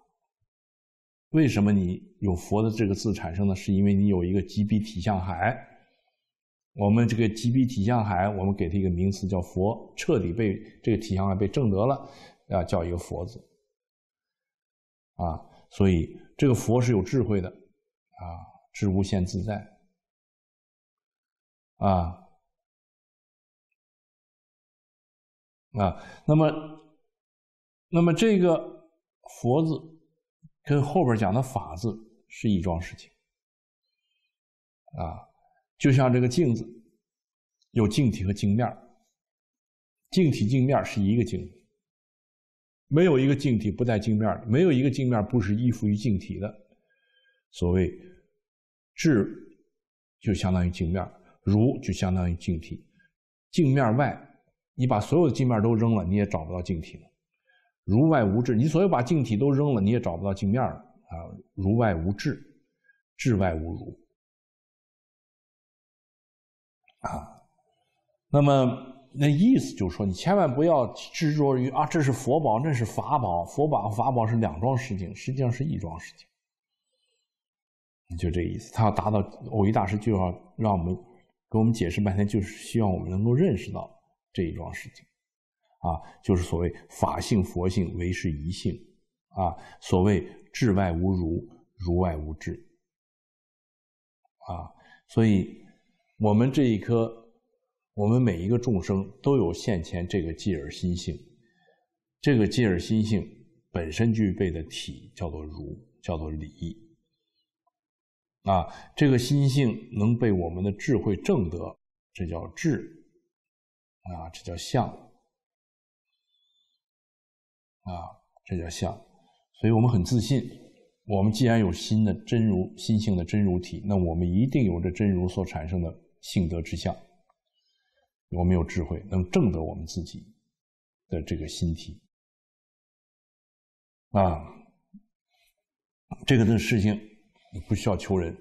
为什么你有佛的这个字产生呢？是因为你有一个极比体相海。我们这个极比体相海，我们给它一个名词叫佛，彻底被这个体相海被证得了，啊，叫一个佛字。啊，所以这个佛是有智慧的，啊，智无限自在，啊。啊，那么，那么这个“佛”字跟后边讲的“法”字是一桩事情，啊，就像这个镜子有镜体和镜面儿，镜体镜面是一个镜，没有一个镜体不带镜面儿，没有一个镜面不是依附于镜体的。所谓“智”就相当于镜面，“如”就相当于镜体，镜面外。你把所有的镜面都扔了，你也找不到镜体了。如外无质，你所有把镜体都扔了，你也找不到镜面了啊！如外无质，质外无如啊！那么那意思就是说，你千万不要执着于啊，这是佛宝，那是法宝，佛宝和法宝是两桩事情，实际上是一桩事情。就这意思，他要达到偶遇大师，就要让我们给我们解释半天，就是希望我们能够认识到。这一桩事情，啊，就是所谓法性、佛性为是一性，啊，所谓智外无如，如外无智，啊，所以我们这一颗，我们每一个众生都有现前这个即而心性，这个即而心性本身具备的体叫做如，叫做理，啊，这个心性能被我们的智慧正得，这叫智。啊，这叫相，啊，这叫相，所以我们很自信。我们既然有心的真如、心性的真如体，那我们一定有着真如所产生的性德之相。我们有智慧，能正得我们自己的这个心体。啊，这个的事情不需要求人，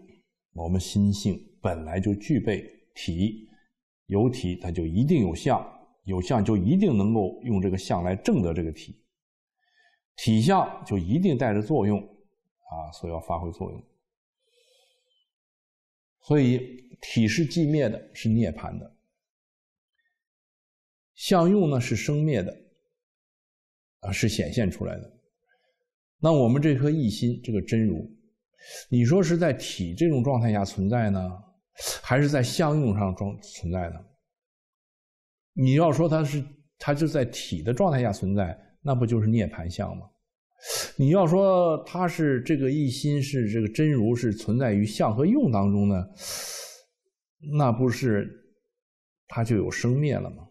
我们心性本来就具备体。有体，它就一定有相；有相，就一定能够用这个相来证得这个体。体相就一定带着作用，啊，所要发挥作用。所以，体是寂灭的，是涅槃的；相用呢，是生灭的，啊，是显现出来的。那我们这颗一心，这个真如，你说是在体这种状态下存在呢？还是在相用上装存在的。你要说它是它就在体的状态下存在，那不就是涅盘相吗？你要说它是这个一心是这个真如是存在于相和用当中呢，那不是它就有生灭了吗？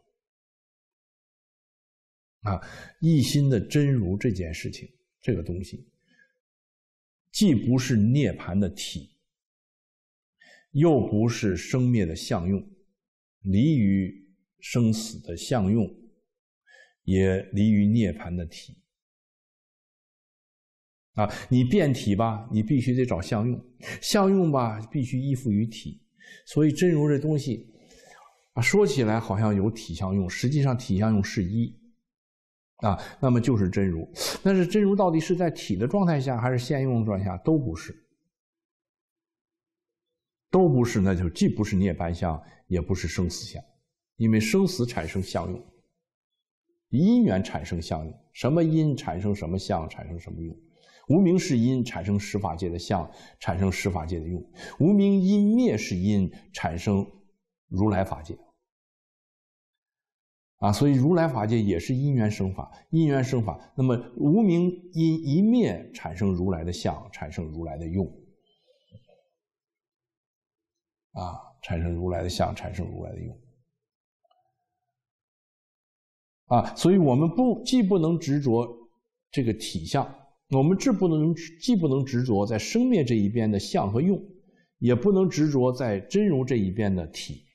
啊，一心的真如这件事情，这个东西既不是涅盘的体。又不是生灭的相用，离于生死的相用，也离于涅盘的体。啊，你变体吧，你必须得找相用；相用吧，必须依附于体。所以真如这东西，啊，说起来好像有体相用，实际上体相用是一，啊，那么就是真如。但是真如到底是在体的状态下，还是现用的状态下，都不是。都不是，那就既不是涅槃相，也不是生死相，因为生死产生相用，因缘产生相用，什么因产生什么相，产生什么用，无名是因，产生十法界的相，产生十法界的用，无名因灭是因，产生如来法界。啊，所以如来法界也是因缘生法，因缘生法，那么无名因一灭，产生如来的相，产生如来的用。啊，产生如来的相，产生如来的用。啊，所以，我们不既不能执着这个体相，我们这不能既不能执着在生灭这一边的相和用，也不能执着在真如这一边的体，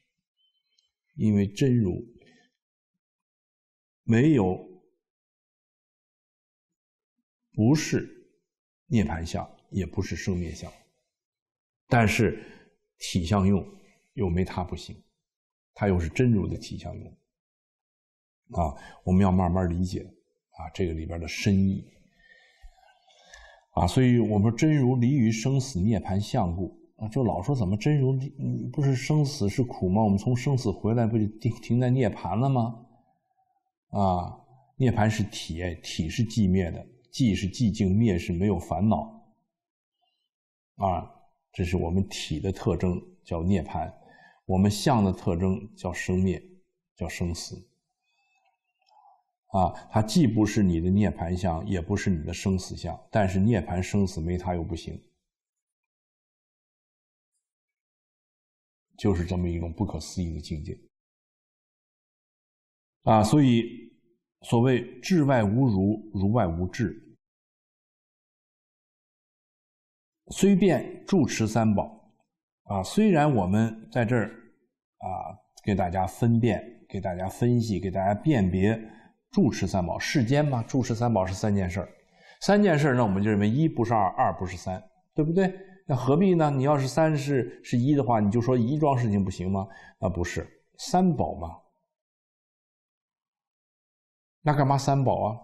因为真如没有，不是涅盘相，也不是生灭相，但是。体相用，又没他不行，他又是真如的体相用，啊，我们要慢慢理解啊这个里边的深意，啊，所以我们真如离于生死涅槃相故，啊，就老说怎么真如离，不是生死是苦吗？我们从生死回来不就停停在涅槃了吗？啊，涅槃是体，体是寂灭的，寂是寂静，灭是没有烦恼，啊。这是我们体的特征，叫涅槃；我们相的特征叫生灭，叫生死。啊，它既不是你的涅槃相，也不是你的生死相，但是涅槃生死没它又不行，就是这么一种不可思议的境界。啊，所以所谓智外无如，如外无智。虽便住持三宝，啊，虽然我们在这儿啊，给大家分辨，给大家分析，给大家辨别住持三宝世间嘛，住持三宝是三件事儿，三件事儿那我们就认为一不是二，二不是三，对不对？那何必呢？你要是三是是一的话，你就说一桩事情不行吗？那不是三宝嘛？那干嘛三宝啊？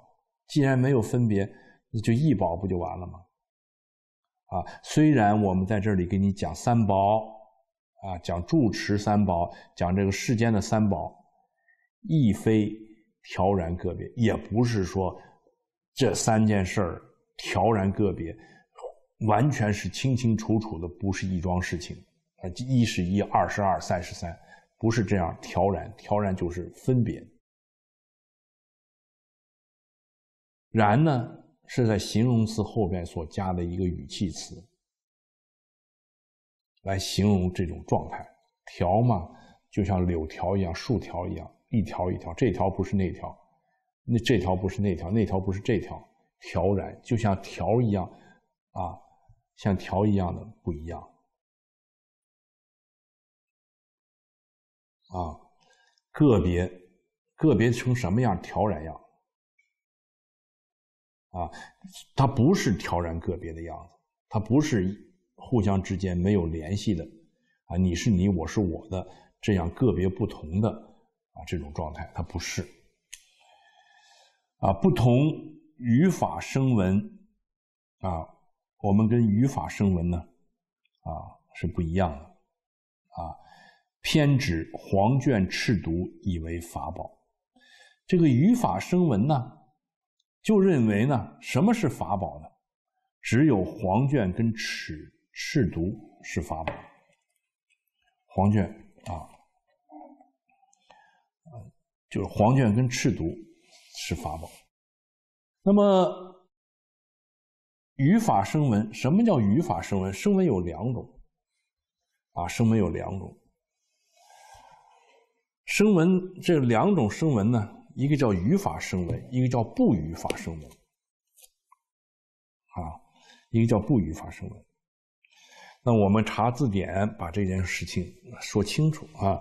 既然没有分别，那就一宝不就完了吗？啊，虽然我们在这里给你讲三宝，啊，讲住持三宝，讲这个世间的三宝，亦非条然个别，也不是说这三件事儿条然个别，完全是清清楚楚的，不是一桩事情，啊，一是一，二是二，三是三，不是这样条然，条然就是分别，然呢？是在形容词后边所加的一个语气词，来形容这种状态。条嘛，就像柳条一样，树条一样，一条一条，这条不是那条，那这条不是那条，那条不是这条。条然就像条一样，啊，像条一样的不一样，啊，个别，个别成什么样？条然样。啊，它不是条然个别的样子，它不是互相之间没有联系的，啊，你是你，我是我的这样个别不同的啊这种状态，它不是。啊，不同语法声纹，啊，我们跟语法声纹呢，啊是不一样的，啊，偏指黄卷赤读以为法宝，这个语法声纹呢。就认为呢，什么是法宝呢？只有黄卷跟尺赤毒是法宝。黄卷啊，就是黄卷跟赤毒是法宝。那么语法声纹，什么叫语法声纹？声纹有两种啊，声纹有两种。声纹这两种声纹呢？一个叫语法声纹，一个叫不语法声纹，啊，一个叫不语法声纹。那我们查字典，把这件事情说清楚啊。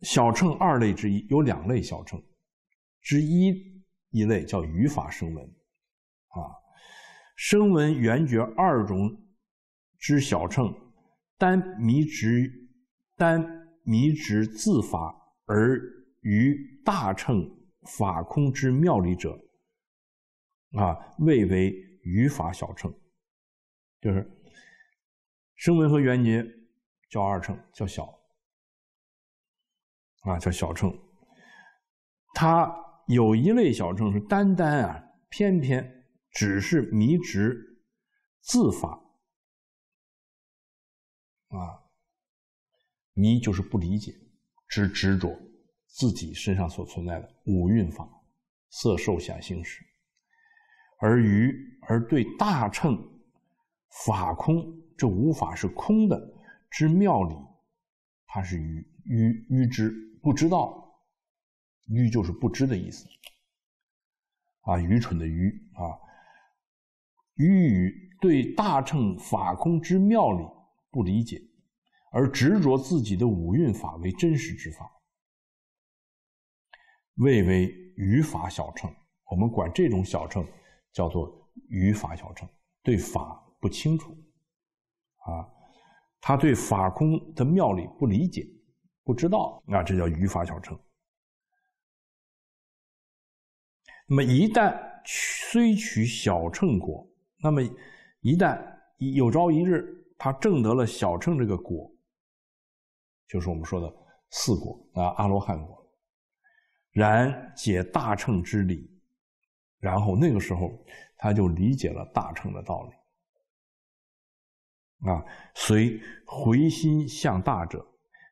小乘二类之一，有两类小乘，之一一类叫语法声纹，啊，声纹圆觉二种之小乘，单迷之单迷之自法而。于大乘法空之妙理者，啊，谓为于法小乘，就是声闻和缘觉叫二乘，叫小，啊，叫小乘。它有一类小乘是单单啊，偏偏只是迷执自法，啊，迷就是不理解，只执着。自己身上所存在的五蕴法、色、受、想、行、识，而愚而对大乘法空，这五法是空的之妙理，它是愚愚愚之不知道，愚就是不知的意思啊，愚蠢的愚啊，愚与对大乘法空之妙理不理解，而执着自己的五蕴法为真实之法。谓为于法小乘，我们管这种小乘叫做于法小乘。对法不清楚啊，他对法空的妙理不理解，不知道，那这叫于法小乘。那么一旦虽取小乘果，那么一旦有朝一日他证得了小乘这个果，就是我们说的四果啊，阿罗汉果。然解大乘之理，然后那个时候他就理解了大乘的道理。啊，随回心向大者，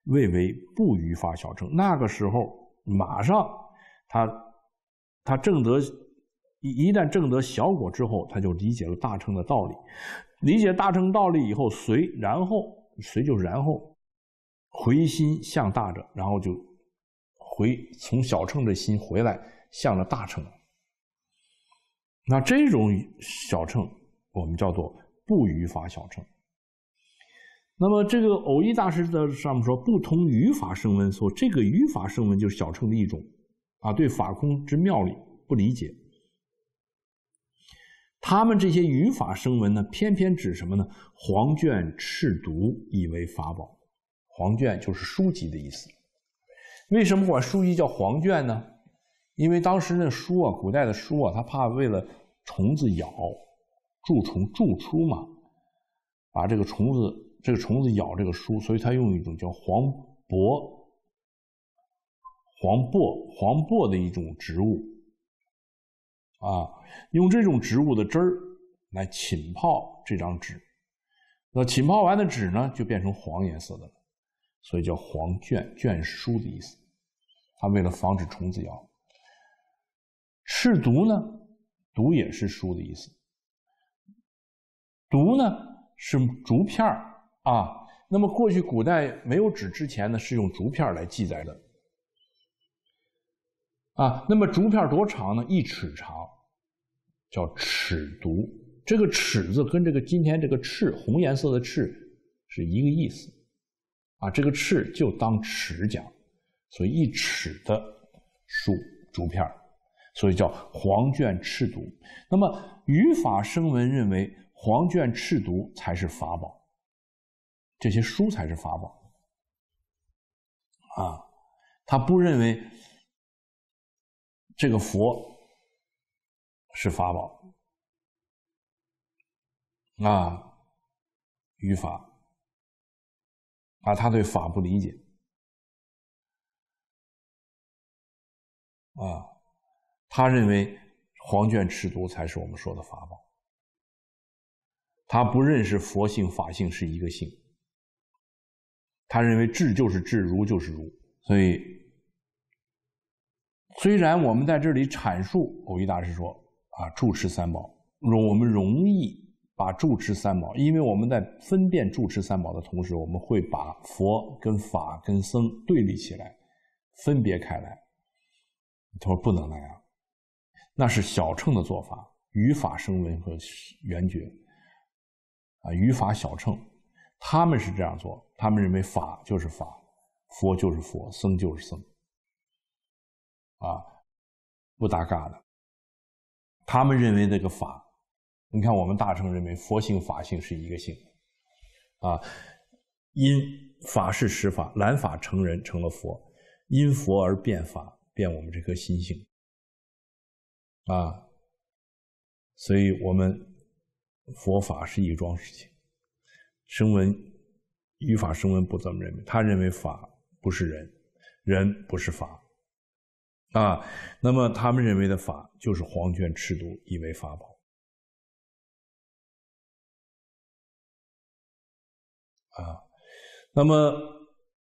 谓为不于法小乘。那个时候，马上他他正得一一旦正得小果之后，他就理解了大乘的道理。理解大乘道理以后，随然后随就然后回心向大者，然后就。回从小乘的心回来，向了大乘。那这种小乘，我们叫做不语法小乘。那么这个偶一大师的上面说，不同语法声闻说这个语法声闻就是小乘的一种啊，对法空之妙理不理解。他们这些语法声闻呢，偏偏指什么呢？黄卷赤读以为法宝，黄卷就是书籍的意思。为什么管书衣叫黄卷呢？因为当时那书啊，古代的书啊，他怕为了虫子咬，蛀虫蛀书嘛，把这个虫子，这个虫子咬这个书，所以他用一种叫黄帛。黄帛黄帛的一种植物，啊，用这种植物的汁儿来浸泡这张纸，那浸泡完的纸呢，就变成黄颜色的了。所以叫黄卷卷书的意思，它为了防止虫子咬。赤牍呢，牍也是书的意思。牍呢是竹片儿啊，那么过去古代没有纸之前呢，是用竹片来记载的啊。那么竹片多长呢？一尺长，叫尺牍。这个尺字跟这个今天这个赤红颜色的赤是一个意思。啊，这个“赤”就当“尺”讲，所以一尺的书竹片所以叫黄卷赤读。那么语法声文认为黄卷赤读才是法宝，这些书才是法宝。啊，他不认为这个佛是法宝。啊，语法。啊，他对法不理解。啊，他认为黄卷赤读才是我们说的法宝。他不认识佛性法性是一个性。他认为智就是智，如就是如。所以，虽然我们在这里阐述，偶一大师说啊，住持三宝，我们容易。把住持三宝，因为我们在分辨住持三宝的同时，我们会把佛跟法跟僧对立起来，分别开来。他说不能那样，那是小乘的做法，于法声闻和缘觉啊，于法小乘，他们是这样做，他们认为法就是法，佛就是佛，僧就是僧，啊，不搭嘎的。他们认为那个法。你看，我们大乘认为佛性法性是一个性，啊，因法是实法，染法成人成了佛，因佛而变法，变我们这颗心性，啊，所以我们佛法是一桩事情。声闻、语法声闻不这么认为，他认为法不是人，人不是法，啊，那么他们认为的法就是皇权赤度，以为法宝。啊，那么，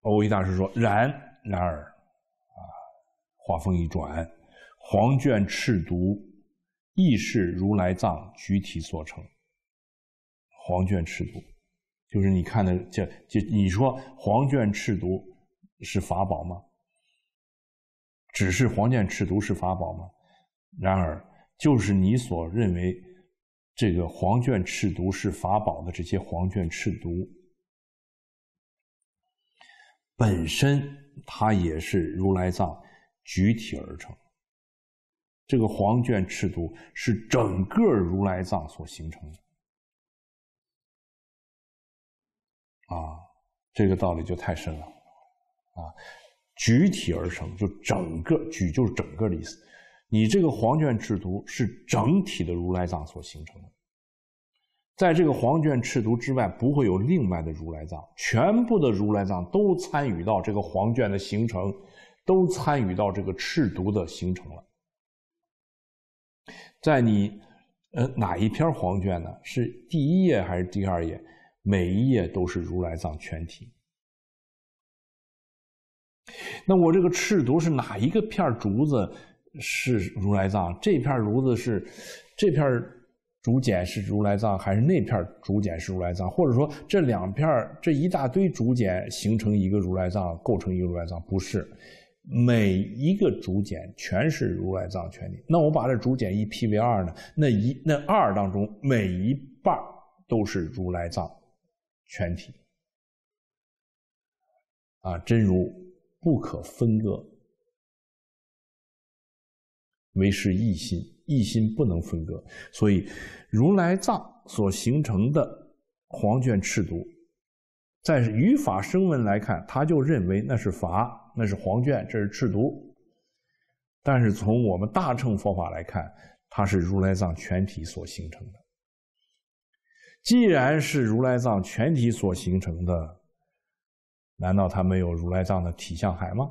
欧一大师说：“然然而，啊，话锋一转，黄卷赤毒亦是如来藏具体所成。黄卷赤毒就是你看的，这就你说黄卷赤毒是法宝吗？只是黄卷赤毒是法宝吗？然而，就是你所认为这个黄卷赤毒是法宝的这些黄卷赤毒。”本身它也是如来藏，具体而成。这个黄卷赤毒是整个如来藏所形成的。啊，这个道理就太深了。啊，举体而成，就整个举就是整个的意思。你这个黄卷赤毒是整体的如来藏所形成的。在这个黄卷赤毒之外，不会有另外的如来藏。全部的如来藏都参与到这个黄卷的形成，都参与到这个赤毒的形成了。在你，呃，哪一篇黄卷呢？是第一页还是第二页？每一页都是如来藏全体。那我这个赤毒是哪一个片竹子是如来藏？这片竹子是，这片儿。竹简是如来藏还是那片竹简是如来藏？或者说这两片这一大堆竹简形成一个如来藏，构成一个如来藏？不是，每一个竹简全是如来藏全体。那我把这竹简一劈为二呢？那一那二当中每一半都是如来藏全体。啊，真如不可分割，唯是一心。一心不能分割，所以如来藏所形成的黄卷赤毒，在语法声闻来看，他就认为那是法，那是黄卷，这是赤毒。但是从我们大乘佛法来看，它是如来藏全体所形成的。既然是如来藏全体所形成的，难道它没有如来藏的体相海吗？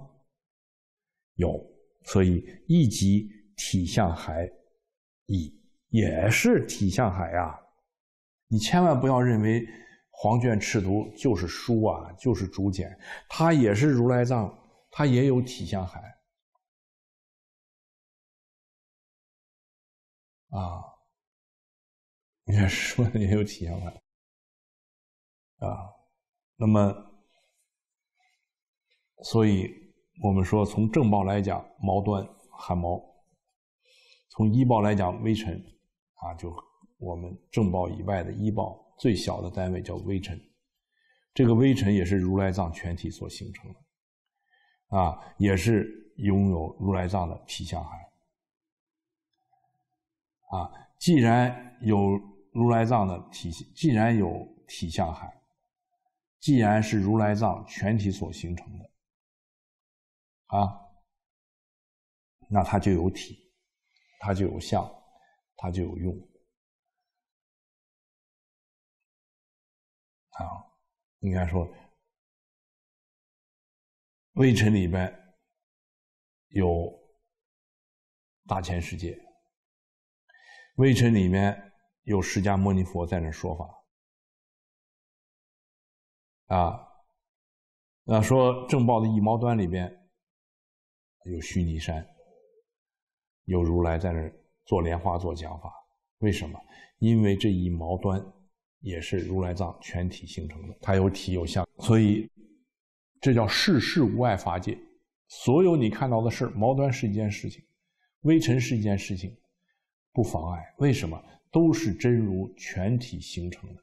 有，所以一级体相海。乙也是体向海呀，你千万不要认为黄卷赤足就是书啊，就是竹简，它也是如来藏，它也有体向海。啊，也是嘛，也有体向海。啊，那么，所以我们说从正报来讲，毛端含毛。从医报来讲，微尘，啊，就我们正报以外的医报，最小的单位叫微尘。这个微尘也是如来藏全体所形成的，啊，也是拥有如来藏的体相海。啊，既然有如来藏的体，既然有体相海，既然是如来藏全体所形成的，啊，那它就有体。它就有相，它就有用。啊，应该说，微尘里边有大千世界，微尘里面有释迦牟尼佛在那说法。啊，那说正报的一毛端里边有须弥山。有如来在那儿做莲花座讲法，为什么？因为这一毛端也是如来藏全体形成的，它有体有相，所以这叫世事无碍法界。所有你看到的事儿，毛端是一件事情，微尘是一件事情，不妨碍。为什么？都是真如全体形成的，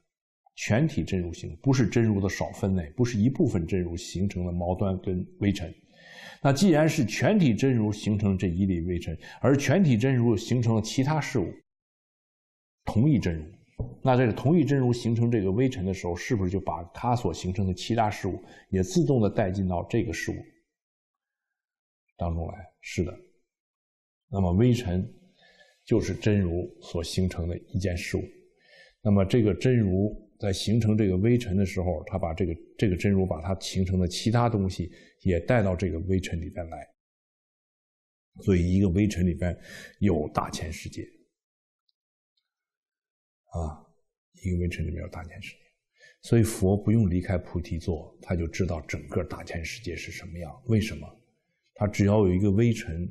全体真如形，不是真如的少分内，不是一部分真如形成的毛端跟微尘。那既然是全体真如形成这一粒微尘，而全体真如形成了其他事物，同一真如，那这个同一真如形成这个微尘的时候，是不是就把它所形成的其他事物也自动的带进到这个事物当中来？是的。那么微尘就是真如所形成的一件事物，那么这个真如。在形成这个微尘的时候，他把这个这个真如把它形成的其他东西也带到这个微尘里边来。所以一个微尘里边有大千世界。啊，一个微尘里面有大千世界，所以佛不用离开菩提座，他就知道整个大千世界是什么样。为什么？他只要有一个微尘，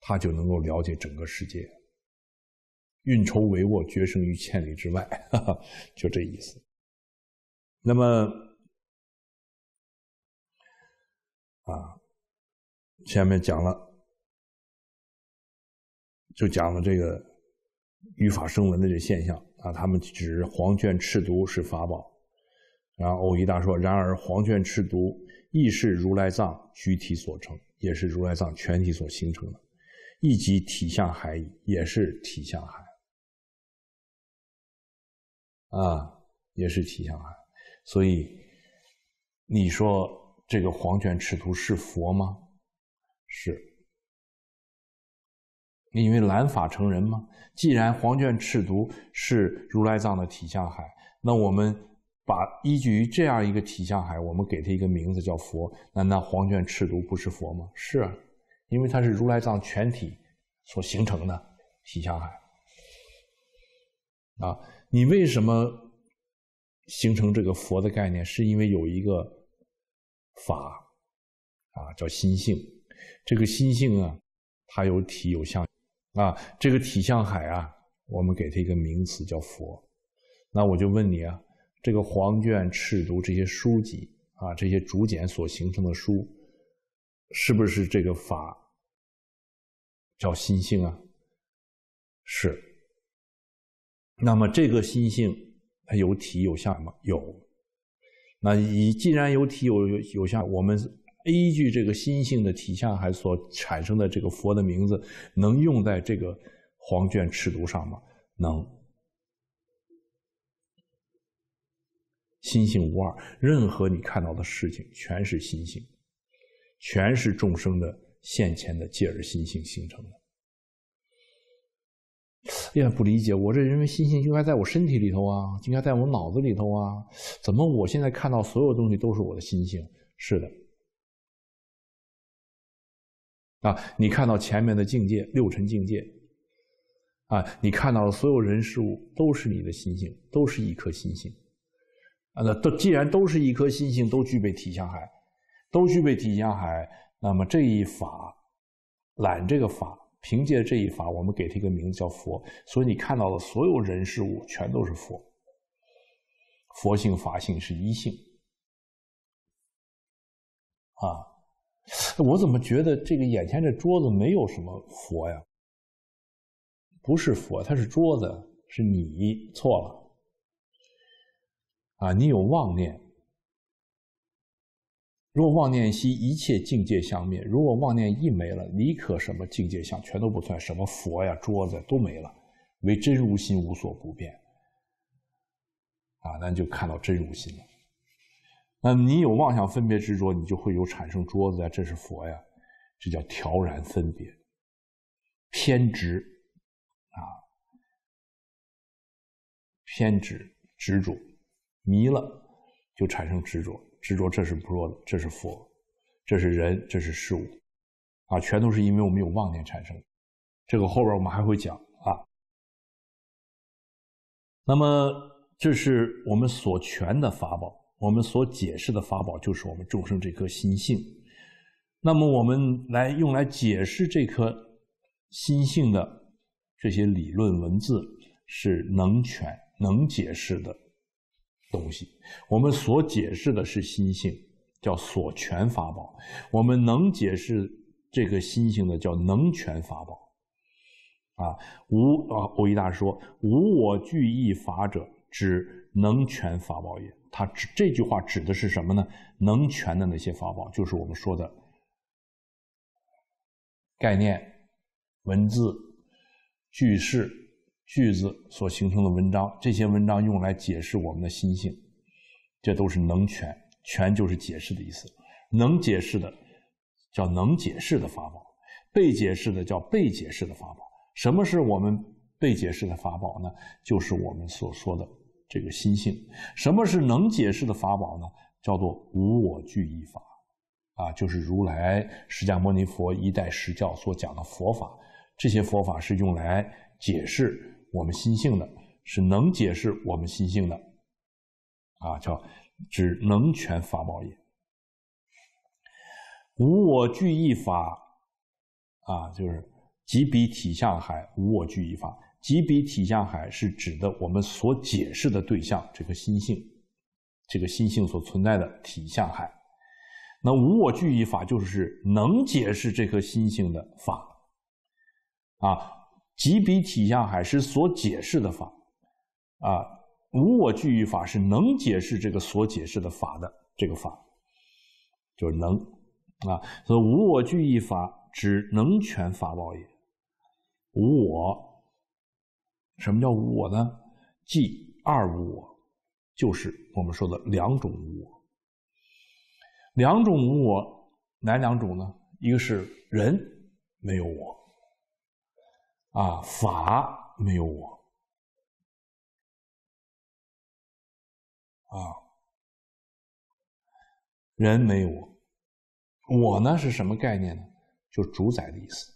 他就能够了解整个世界。运筹帷幄，决胜于千里之外，哈哈，就这意思。那么，啊，下面讲了，就讲了这个语法声文的这现象啊。他们指黄卷赤毒是法宝，然后欧一大说：“然而黄卷赤毒亦是如来藏躯体所成，也是如来藏全体所形成的，亦即体相海，也是体相海。”啊，也是体相海，所以你说这个黄卷赤毒是佛吗？是，因为兰法成人吗？既然黄卷赤毒是如来藏的体相海，那我们把依据于这样一个体相海，我们给它一个名字叫佛。那那黄卷赤毒不是佛吗？是，因为它是如来藏全体所形成的体相海啊。你为什么形成这个佛的概念？是因为有一个法啊，叫心性。这个心性啊，它有体有相啊。这个体相海啊，我们给它一个名词叫佛。那我就问你啊，这个黄卷赤读这些书籍啊，这些竹简所形成的书，是不是这个法叫心性啊？是。那么这个心性，它有体有相吗？有。那以既然有体有有有相，我们依据这个心性的体相还所产生的这个佛的名字，能用在这个黄卷赤读上吗？能。心性无二，任何你看到的事情，全是心性，全是众生的现前的借而心性形成的。哎呀，不理解，我这认为心性应该在我身体里头啊，应该在我脑子里头啊，怎么我现在看到所有东西都是我的心性？是的，啊，你看到前面的境界六尘境界，啊，你看到的所有人事物都是你的心性，都是一颗心性，啊，那都既然都是一颗心性，都具备体相海，都具备体相海，那么这一法，揽这个法。凭借这一法，我们给他一个名字叫佛。所以你看到的所有人事物，全都是佛。佛性、法性是一性。啊，我怎么觉得这个眼前这桌子没有什么佛呀？不是佛，它是桌子，是你错了。啊，你有妄念。如果妄念息，一切境界相灭；如果妄念一没了，你可什么境界相全都不算，什么佛呀、桌子都没了，唯真如心无所不变，啊，那就看到真如心了。那你有妄想分别执着，你就会有产生桌子呀，这是佛呀，这叫条然分别、偏执啊、偏执执着、迷了就产生执着。执着，这是不弱的，这是佛，这是人，这是事物，啊，全都是因为我们有妄念产生这个后边我们还会讲啊。那么，这是我们所全的法宝，我们所解释的法宝就是我们众生这颗心性。那么，我们来用来解释这颗心性的这些理论文字，是能全能解释的。东西，我们所解释的是心性，叫所全法宝；我们能解释这个心性的叫能全法宝。啊，无啊，我一大说无我具义法者，指能全法宝也。他指这句话指的是什么呢？能全的那些法宝，就是我们说的概念、文字、句式。句子所形成的文章，这些文章用来解释我们的心性，这都是能权，权就是解释的意思，能解释的叫能解释的法宝，被解释的叫被解释的法宝。什么是我们被解释的法宝呢？就是我们所说的这个心性。什么是能解释的法宝呢？叫做无我具一法，啊，就是如来释迦牟尼佛一代释教所讲的佛法，这些佛法是用来解释。我们心性的，是能解释我们心性的，啊，叫只能全法宝也，无我具一法，啊，就是即彼体相海，无我具一法，即彼体相海，是指的我们所解释的对象，这颗心性，这个心性所存在的体相海，那无我具一法就是能解释这颗心性的法，啊。即彼体相海是所解释的法，啊，无我具一法是能解释这个所解释的法的这个法，就是能，啊，所以无我具一法只能全法宝也，无我。什么叫无我呢？即二无我，就是我们说的两种无我。两种无我，哪两种呢？一个是人没有我。啊，法没有我，啊，人没有我，我呢是什么概念呢？就主宰的意思，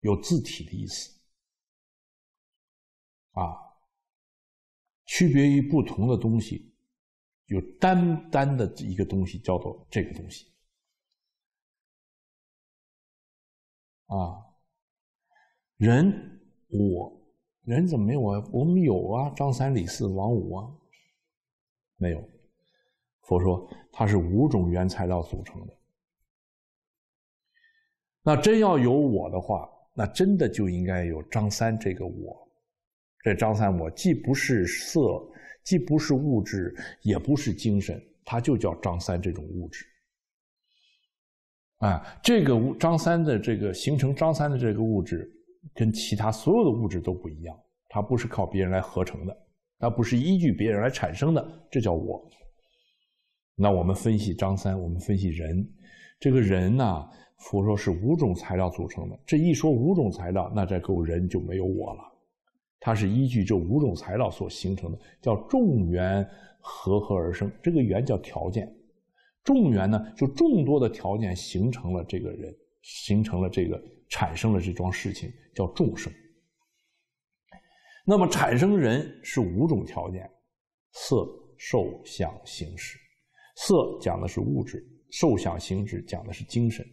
有自体的意思，啊，区别于不同的东西，有单单的一个东西叫做这个东西，啊，人。我人怎么没我？我们有啊，张三、李四、王五啊，没有。佛说它是五种原材料组成的。那真要有我的话，那真的就应该有张三这个我。这张三我既不是色，既不是物质，也不是精神，它就叫张三这种物质。啊，这个物张三的这个形成张三的这个物质。跟其他所有的物质都不一样，它不是靠别人来合成的，它不是依据别人来产生的，这叫我。那我们分析张三，我们分析人，这个人呢，佛说是五种材料组成的。这一说五种材料，那这够人就没有我了，它是依据这五种材料所形成的，叫众缘合合而生。这个缘叫条件，众缘呢就众多的条件形成了这个人，形成了这个。产生了这桩事情，叫众生。那么产生人是五种条件：色、受、想、行、识。色讲的是物质，受、想、行、识讲的是精神。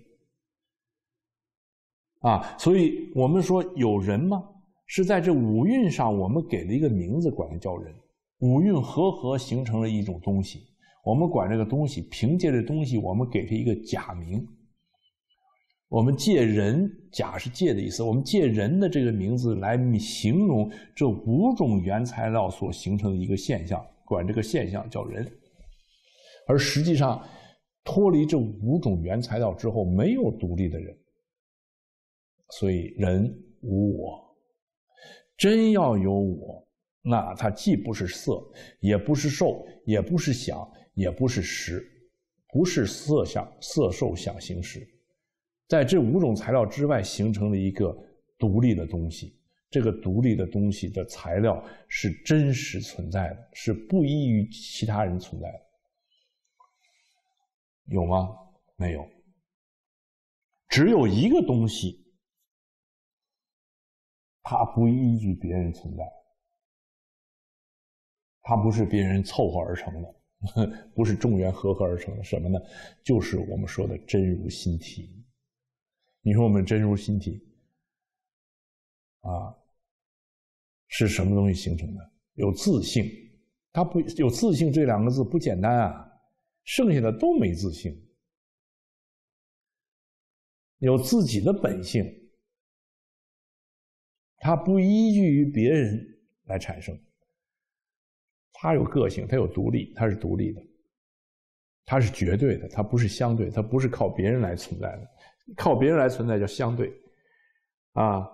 啊，所以我们说有人吗？是在这五蕴上，我们给了一个名字，管它叫人。五蕴合合形成了一种东西，我们管这个东西，凭借这东西，我们给它一个假名。我们借人，假是借的意思。我们借人的这个名字来形容这五种原材料所形成的一个现象，管这个现象叫人。而实际上，脱离这五种原材料之后，没有独立的人。所以，人无我。真要有我，那他既不是色，也不是受，也不是想，也不是识，不是色相、色受、想行识。在这五种材料之外，形成了一个独立的东西。这个独立的东西的材料是真实存在的，是不依于其他人存在的。有吗？没有。只有一个东西，它不依据别人存在，它不是别人凑合而成的，不是众缘合合而成的。什么呢？就是我们说的真如心体。你说我们真如心体啊，是什么东西形成的？有自性，它不有自性这两个字不简单啊。剩下的都没自性，有自己的本性，它不依据于别人来产生，它有个性，它有独立，它是独立的，它是绝对的，它不是相对，它不是靠别人来存在的。靠别人来存在叫相对，啊，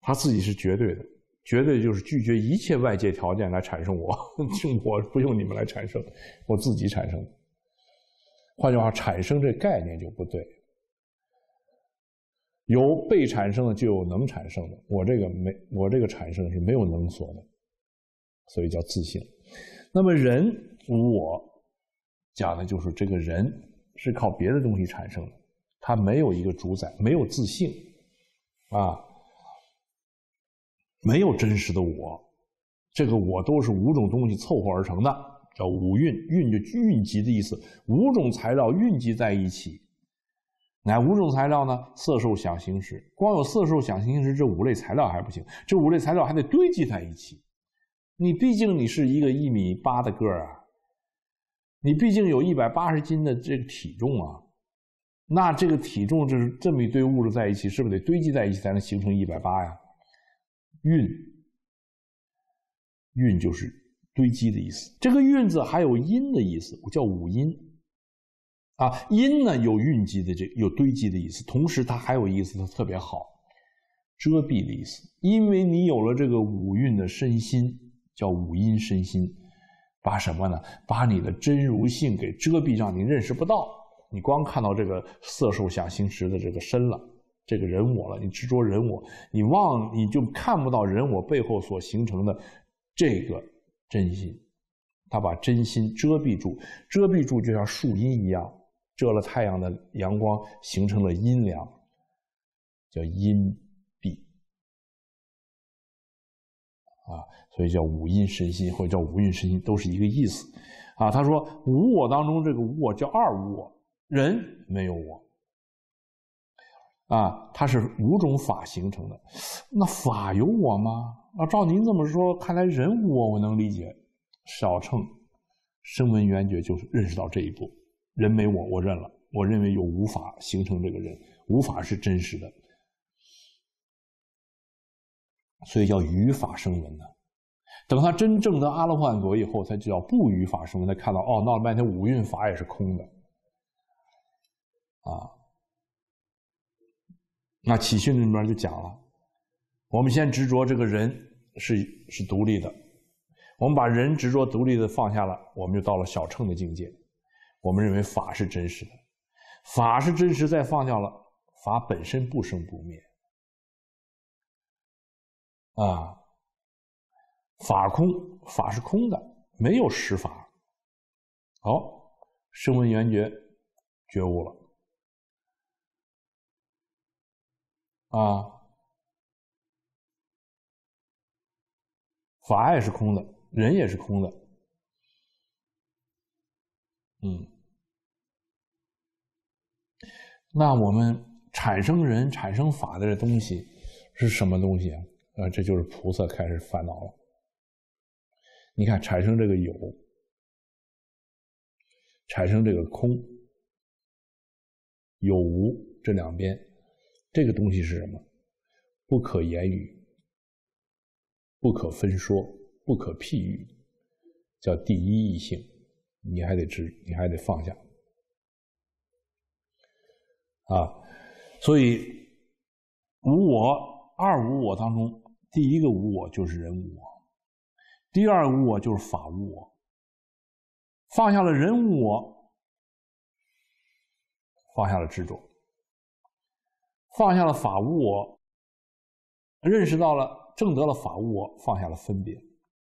他自己是绝对的，绝对就是拒绝一切外界条件来产生我，我不用你们来产生，我自己产生。换句话，产生这概念就不对，有被产生的就有能产生的，我这个没，我这个产生是没有能所的，所以叫自信。那么人我讲的就是这个人是靠别的东西产生的。他没有一个主宰，没有自信，啊，没有真实的我，这个我都是五种东西凑合而成的，叫五蕴，蕴就蕴集的意思，五种材料蕴集在一起。哪五种材料呢？色、受、想、行、识。光有色、受、想、行、识这五类材料还不行，这五类材料还得堆积在一起。你毕竟你是一个一米八的个儿啊，你毕竟有一百八十斤的这个体重啊。那这个体重就是这么一堆物质在一起，是不是得堆积在一起才能形成一百八呀？运，运就是堆积的意思。这个“运”字还有阴的意思，叫五阴。啊，阴呢有运积的这有堆积的意思，同时它还有意思，它特别好，遮蔽的意思。因为你有了这个五运的身心，叫五阴身心，把什么呢？把你的真如性给遮蔽，让你认识不到。你光看到这个色受想行识的这个身了，这个人我了，你执着人我，你忘你就看不到人我背后所形成的这个真心，他把真心遮蔽住，遮蔽住就像树荫一样，遮了太阳的阳光，形成了阴凉，叫阴蔽啊，所以叫五阴身心或者叫五蕴身心都是一个意思啊。他说无我当中这个无我叫二无我。人没有我，啊，它是五种法形成的。那法有我吗？啊，照您这么说，看来人无我，我能理解。小乘声闻缘觉就是认识到这一步，人没我，我认了。我认为有无法形成这个人，无法是真实的，所以叫于法生闻呢。等他真正得阿罗汉果以后，他就叫不于法生闻。他看到哦，闹了半天五蕴法也是空的。啊，那起训里面就讲了，我们先执着这个人是是独立的，我们把人执着独立的放下了，我们就到了小乘的境界。我们认为法是真实的，法是真实，再放掉了，法本身不生不灭。啊，法空，法是空的，没有实法。好，声闻缘觉觉悟了。啊，法也是空的，人也是空的。嗯，那我们产生人、产生法的这东西是什么东西啊？呃，这就是菩萨开始烦恼了。你看，产生这个有，产生这个空，有无这两边。这个东西是什么？不可言语，不可分说，不可譬喻，叫第一异性。你还得知，你还得放下。啊，所以无我二无我当中，第一个无我就是人无我，第二无我就是法无我。放下了人无我，放下了执着。放下了法无我，认识到了正得了法无我，放下了分别，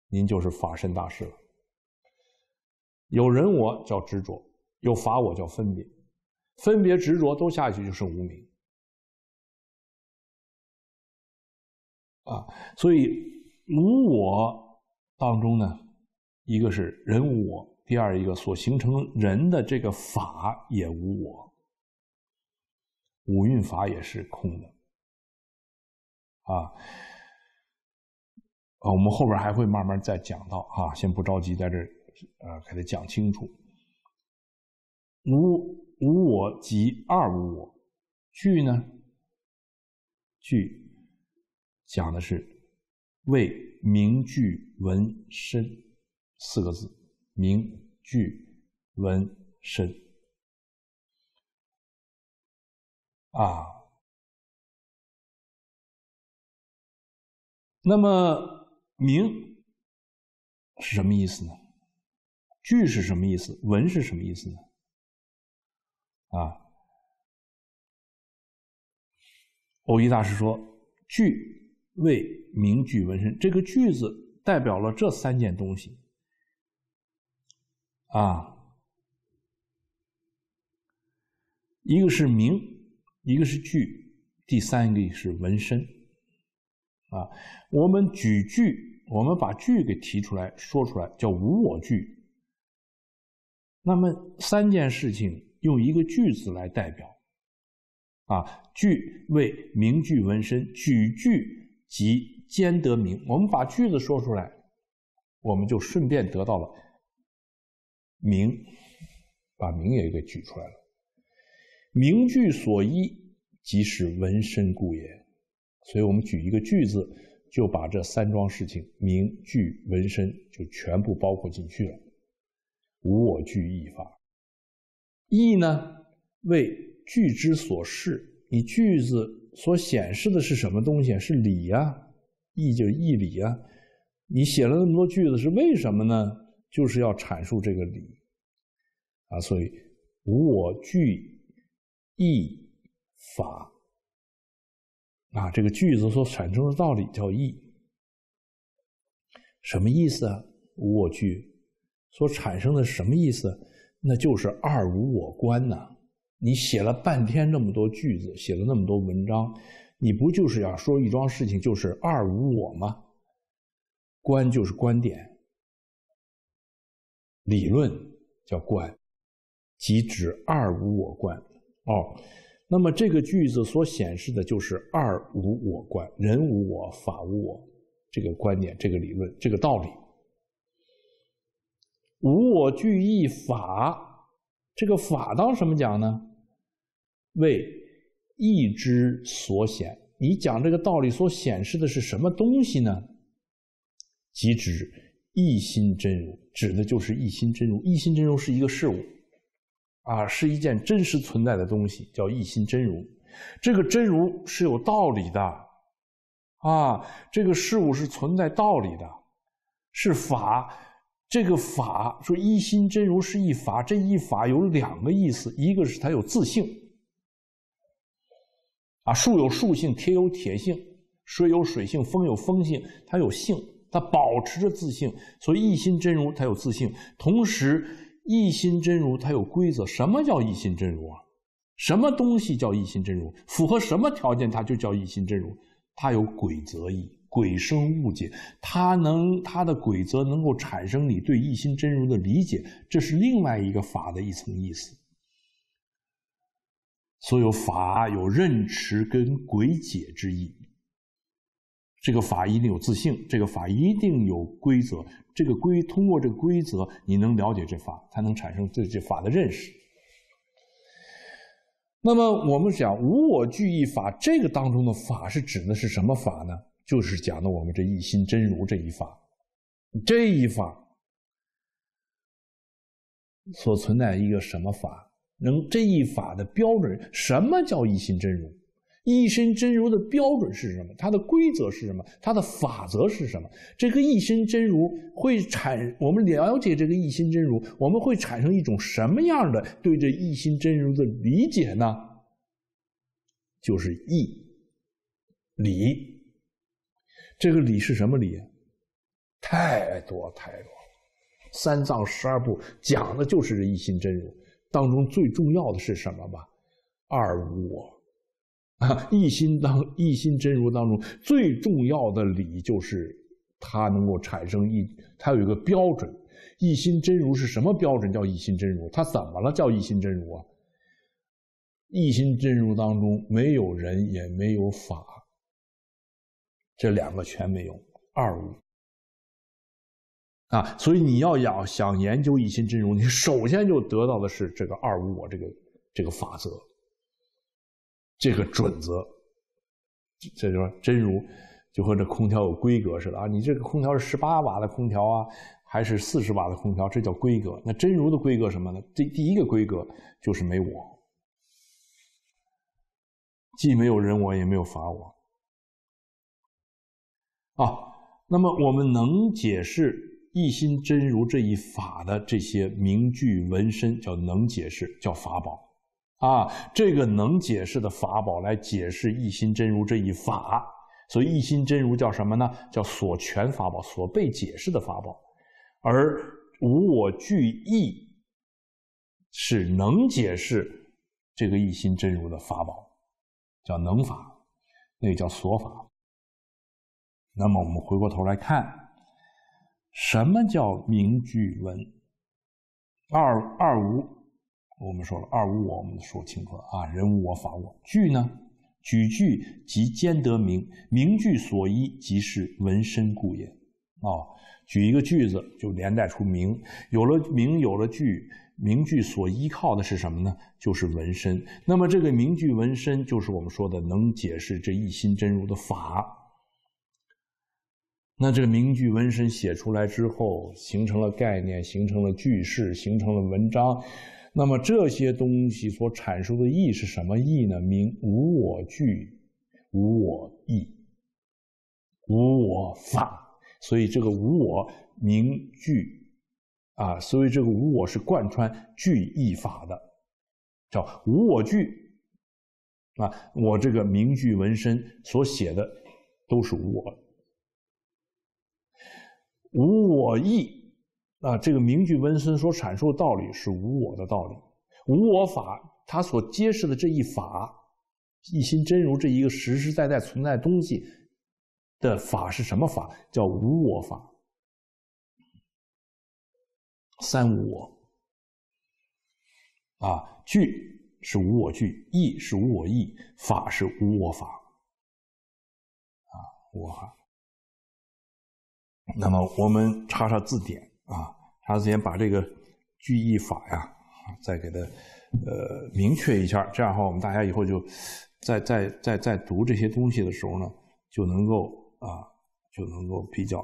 您就是法身大师了。有人我叫执着，有法我叫分别，分别执着都下去就是无明。啊，所以无我当中呢，一个是人无我，第二一个所形成人的这个法也无我。五蕴法也是空的，啊，我们后边还会慢慢再讲到啊，先不着急，在这啊，给他讲清楚。无无我即二无我，句呢？句讲的是为名句文身四个字，名句文身。啊，那么“名”是什么意思呢？“句”是什么意思？“文”是什么意思呢？啊，欧一大师说：“句为名句文身，这个‘句’子代表了这三件东西。”啊，一个是“名”。一个是句，第三个是纹身，啊，我们举句，我们把句给提出来说出来，叫无我句。那么三件事情用一个句子来代表，啊，句为名句纹身，举句即兼得名。我们把句子说出来，我们就顺便得到了名，把名也给举出来了。名句所依，即是文身故也。所以，我们举一个句子，就把这三桩事情，名句、文身，就全部包括进去了。无我句意法，意呢为句之所示。你句子所显示的是什么东西？是理呀，意就是义理啊。你写了那么多句子，是为什么呢？就是要阐述这个理啊。所以，无我句。义法啊，这个句子所产生的道理叫义，什么意思啊？无我句所产生的什么意思？那就是二无我观呐。你写了半天那么多句子，写了那么多文章，你不就是要说一桩事情，就是二无我吗？观就是观点、理论，叫观，即指二无我观。哦，那么这个句子所显示的就是“二无我观，人无我，法无我”这个观点、这个理论、这个道理。无我具义法，这个法当什么讲呢？为义之所显。你讲这个道理所显示的是什么东西呢？即指一心真如，指的就是一心真如。一心真如是一个事物。啊，是一件真实存在的东西，叫一心真如。这个真如是有道理的，啊，这个事物是存在道理的，是法。这个法说一心真如是一法，这一法有两个意思，一个是它有自性，啊，树有树性，铁有铁性，水有水性，风有风性，它有性，它保持着自性，所以一心真如它有自性，同时。一心真如，它有规则。什么叫一心真如啊？什么东西叫一心真如？符合什么条件，它就叫一心真如。它有鬼则意，鬼生误解。它能，它的鬼则能够产生你对一心真如的理解，这是另外一个法的一层意思。所有法有认识跟鬼解之意。这个法一定有自信，这个法一定有规则。这个规通过这个规则，你能了解这法，才能产生对这法的认识。那么我们讲无我具一法，这个当中的法是指的是什么法呢？就是讲的我们这一心真如这一法，这一法所存在一个什么法？能这一法的标准，什么叫一心真如？一心真如的标准是什么？它的规则是什么？它的法则是什么？这个一心真如会产，我们了解这个一心真如，我们会产生一种什么样的对这一心真如的理解呢？就是义理。这个理是什么理太多太多了。三藏十二部讲的就是这一心真如当中最重要的是什么吧？二无我。一心当一心真如当中最重要的理就是，它能够产生一，它有一个标准。一心真如是什么标准？叫一心真如？它怎么了？叫一心真如啊？一心真如当中没有人，也没有法，这两个全没有二无。啊，所以你要想研究一心真如，你首先就得到的是这个二无我这个这个法则。这个准则，这就说真如，就和这空调有规格似的啊！你这个空调是十八瓦的空调啊，还是四十瓦的空调？这叫规格。那真如的规格什么呢？这第一个规格就是没我，既没有人我，也没有法我啊。那么我们能解释一心真如这一法的这些名句纹身，叫能解释，叫法宝。啊，这个能解释的法宝来解释一心真如这一法，所以一心真如叫什么呢？叫所全法宝，所被解释的法宝，而无我具义是能解释这个一心真如的法宝，叫能法，那叫所法。那么我们回过头来看，什么叫名句文？二二无我们说了二无我，我们说清楚了啊。人无我，法我。句呢？举句即兼得名，名句所依即是文身故也。啊，举一个句子，就连带出名。有了名，有了句，名句所依靠的是什么呢？就是文身。那么这个名句文身，就是我们说的能解释这一心真如的法。那这个名句文身写出来之后，形成了概念，形成了句式，形成了文章。那么这些东西所阐述的意是什么意呢？名无我具，无我意，无我法。所以这个无我名具，啊，所以这个无我是贯穿具义法的，叫无我具。啊。我这个名句纹身所写的都是无我，无我意啊，这个名句文孙所阐述的道理是无我的道理，无我法，他所揭示的这一法，一心真如这一个实实在在存在东西的法是什么法？叫无我法。三无我。啊，句是无我句，意是无我意，法是无我法。啊，无我法。那么我们查查字典。啊，长时间把这个句意法呀，再给它呃明确一下？这样的话，我们大家以后就在在在在读这些东西的时候呢，就能够啊，就能够比较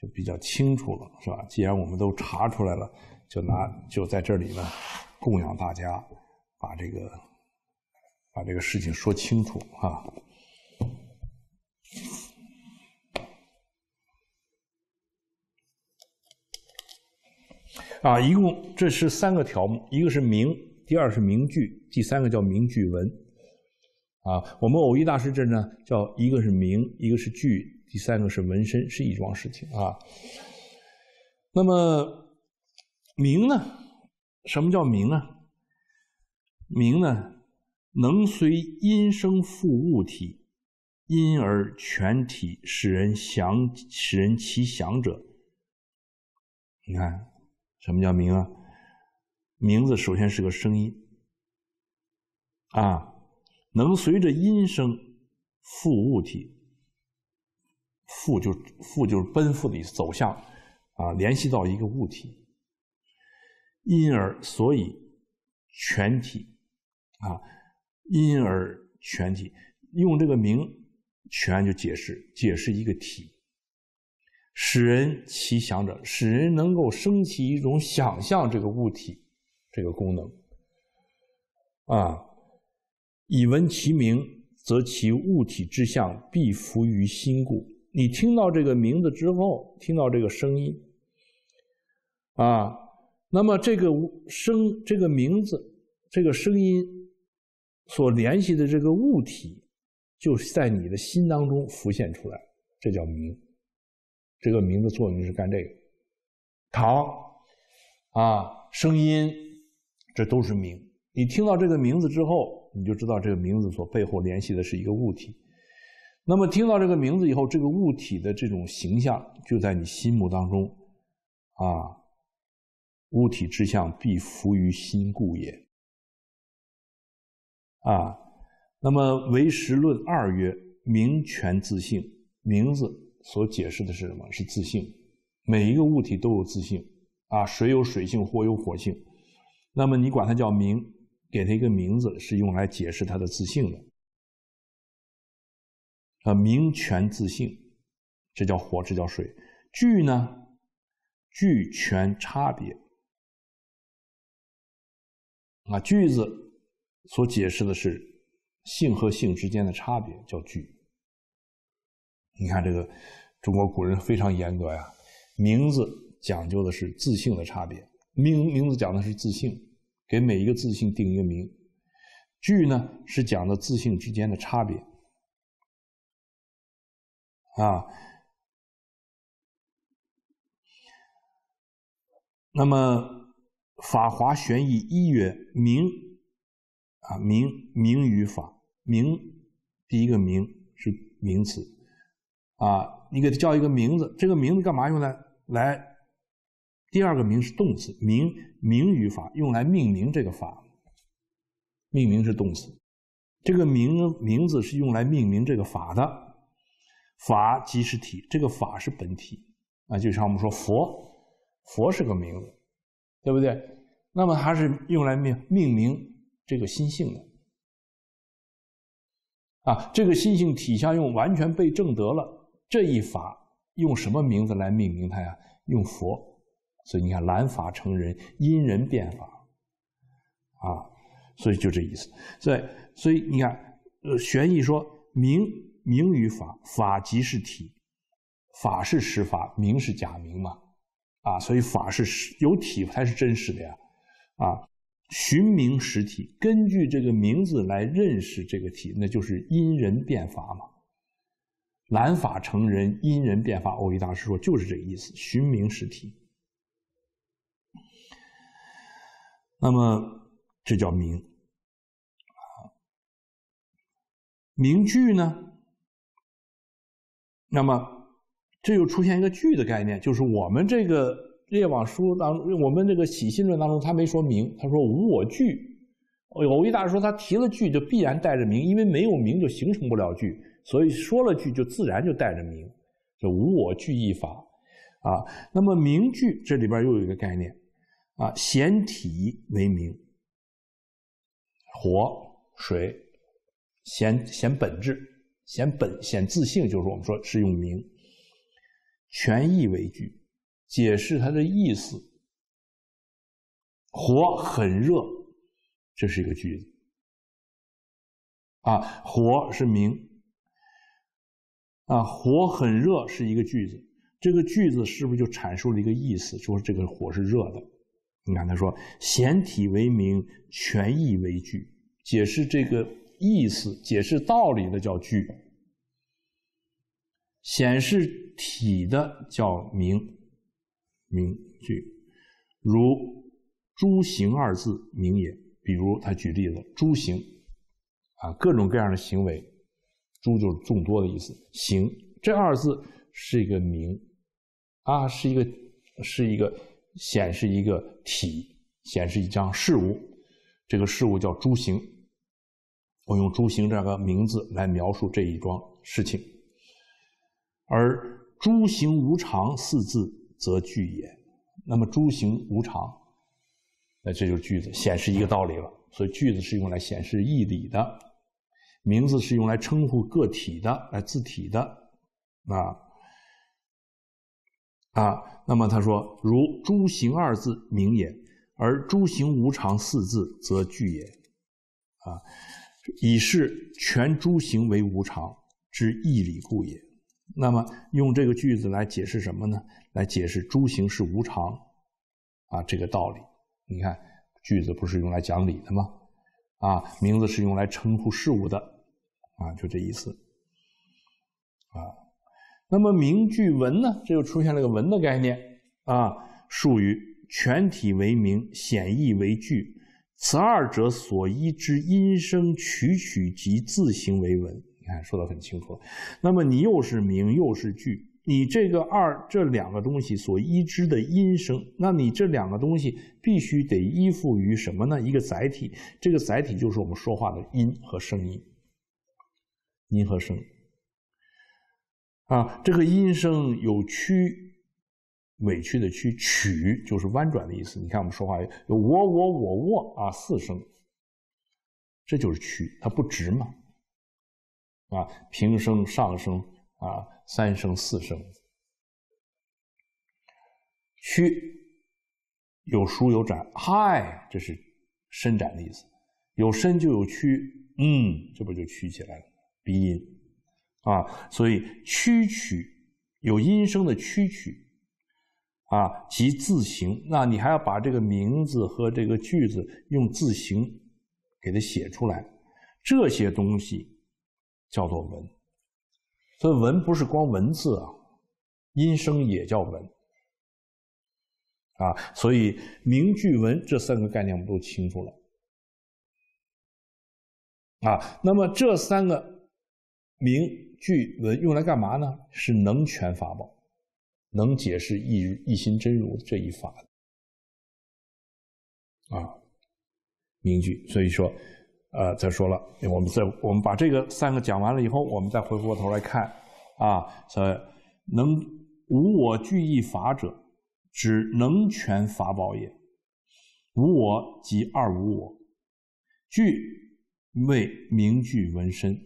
就比较清楚了，是吧？既然我们都查出来了，就拿就在这里呢供养大家，把这个把这个事情说清楚啊。啊，一共这是三个条目，一个是名，第二是名句，第三个叫名句文。啊，我们偶一大师这呢叫一个是名，一个是句，第三个是纹身，是一桩事情啊。那么名呢，什么叫名啊？名呢，能随音声附物体，因而全体使人想，使人其想者。你看。什么叫名啊？名字首先是个声音，啊，能随着音声附物体，附就附就是奔赴的意思，走向，啊，联系到一个物体，因而所以全体，啊，因而全体用这个名全就解释解释一个体。使人奇想者，使人能够升起一种想象这个物体，这个功能。啊，以闻其名，则其物体之相必服于心故。你听到这个名字之后，听到这个声音，啊，那么这个声、这个名字、这个声音所联系的这个物体，就在你的心当中浮现出来，这叫名。这个名字作用是干这个，唐，啊，声音，这都是名。你听到这个名字之后，你就知道这个名字所背后联系的是一个物体。那么听到这个名字以后，这个物体的这种形象就在你心目当中，啊，物体之象必浮于心故也。啊，那么唯识论二曰名权自性，名字。所解释的是什么？是自性，每一个物体都有自性，啊，水有水性火有火性，那么你管它叫名，给它一个名字是用来解释它的自性的，啊，名权自性，这叫火，这叫水。聚呢？聚全差别。啊，句子所解释的是性和性之间的差别，叫句。你看这个，中国古人非常严格呀。名字讲究的是字性的差别，名名字讲的是字性，给每一个字性定一个名。句呢是讲的字性之间的差别。啊，那么《法华玄义》一曰：“名啊，名名与法名，第一个名是名词。”啊，你给它叫一个名字，这个名字干嘛用呢？来，第二个名是动词，名名语法用来命名这个法。命名是动词，这个名名字是用来命名这个法的，法即是体，这个法是本体啊，就像我们说佛，佛是个名字，对不对？那么它是用来命命名这个心性的啊，这个心性体相用完全被证得了。这一法用什么名字来命名它呀？用佛，所以你看，兰法成人，因人变法，啊，所以就这意思。所以，所以你看，呃，玄义说，名名与法，法即是体，法是实法，名是假名嘛，啊，所以法是实有体才是真实的呀，啊，寻名实体，根据这个名字来认识这个体，那就是因人变法嘛。兰法成人，因人变法。欧一大师说，就是这个意思。寻名识体，那么这叫名。名句呢？那么这又出现一个句的概念，就是我们这个列网书当，我们这个喜信论当中，他没说名，他说无我句。欧一大师说，他提了句，就必然带着名，因为没有名，就形成不了句。所以说了句就自然就带着名，就无我句一法，啊，那么名句这里边又有一个概念，啊，显体为名，火、水，显显本质，显本显自性，就是我们说是用名，全义为句，解释它的意思。火很热，这是一个句子，啊，火是名。啊，火很热是一个句子，这个句子是不是就阐述了一个意思，说这个火是热的？你看，他说显体为名，全意为句，解释这个意思、解释道理的叫句，显示体的叫名，名句，如“诸行”二字名也。比如他举例子，“诸行”，啊，各种各样的行为。诸就是众多的意思，行这二字是一个名，啊，是一个是一个显示一个体，显示一张事物，这个事物叫诸行。我用诸行这个名字来描述这一桩事情，而诸行无常四字则句也，那么诸行无常，那这就是句子，显示一个道理了，所以句子是用来显示义理的。名字是用来称呼个体的，来自体的，啊，啊，那么他说：“如‘诸行’二字名也，而‘诸行无常’四字则句也，啊，以是全诸行为无常之义理故也。”那么用这个句子来解释什么呢？来解释诸行是无常，啊，这个道理。你看，句子不是用来讲理的吗？啊，名字是用来称呼事物的。啊，就这一次，啊，那么名句文呢？这又出现了个文的概念啊。术语全体为名，显意为句，此二者所依之音声，曲曲即字形为文。你看，说的很清楚了，那么你又是名又是句，你这个二这两个东西所依之的音声，那你这两个东西必须得依附于什么呢？一个载体，这个载体就是我们说话的音和声音。音和声啊，这个音声有曲，委屈的曲，曲就是弯转的意思。你看我们说话，有我我我我啊，四声，这就是曲，它不直嘛。啊，平声、上升啊，三声、四声，曲有舒有展，嗨，这是伸展的意思。有伸就有曲，嗯，这不就曲起来了？鼻音，啊，所以曲曲有音声的曲曲，啊即字形，那你还要把这个名字和这个句子用字形给它写出来，这些东西叫做文，所以文不是光文字啊，音声也叫文，啊，所以名句文这三个概念我们都清楚了，啊，那么这三个。名句文用来干嘛呢？是能权法宝，能解释一一心真如这一法啊名句。所以说，呃，再说了，我们再我们把这个三个讲完了以后，我们再回过头来看啊，以能无我具一法者，指能权法宝也。无我即二无我，具谓名句文身。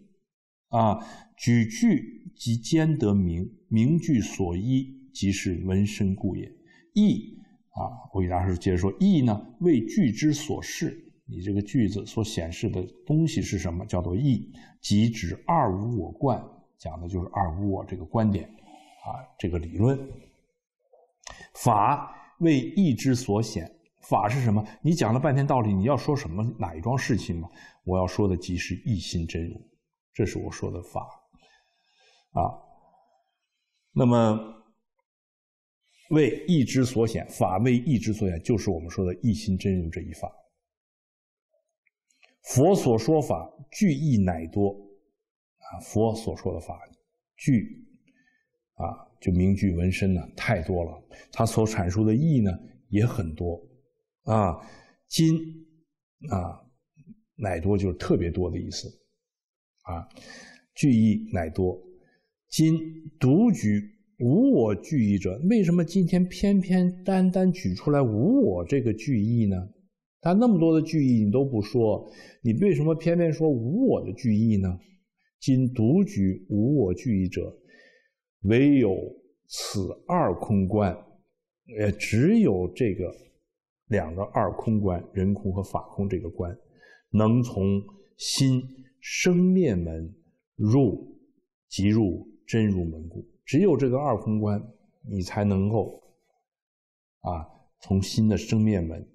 啊，举句即兼得名，名句所依即是文身故也。义啊，我给大师接着说：义呢为句之所示，你这个句子所显示的东西是什么？叫做义，即指二无我观，讲的就是二无我这个观点啊，这个理论。法为义之所显，法是什么？你讲了半天道理，你要说什么哪一桩事情吗？我要说的即是一心真如。这是我说的法，啊，那么为义之所显，法为义之所显，就是我们说的一心真如这一法。佛所说法具意乃多，啊，佛所说的法具啊，就名句文身呢太多了，他所阐述的义呢也很多，啊，今啊乃多就是特别多的意思。啊，聚义乃多。今独举无我聚义者，为什么今天偏偏单单举出来无我这个聚义呢？他那么多的聚义你都不说，你为什么偏偏说无我的聚义呢？今独举无我聚义者，唯有此二空观，也只有这个两个二空观，人空和法空这个观，能从心。生灭门入即入真如门故，只有这个二空观，你才能够啊从新的生灭门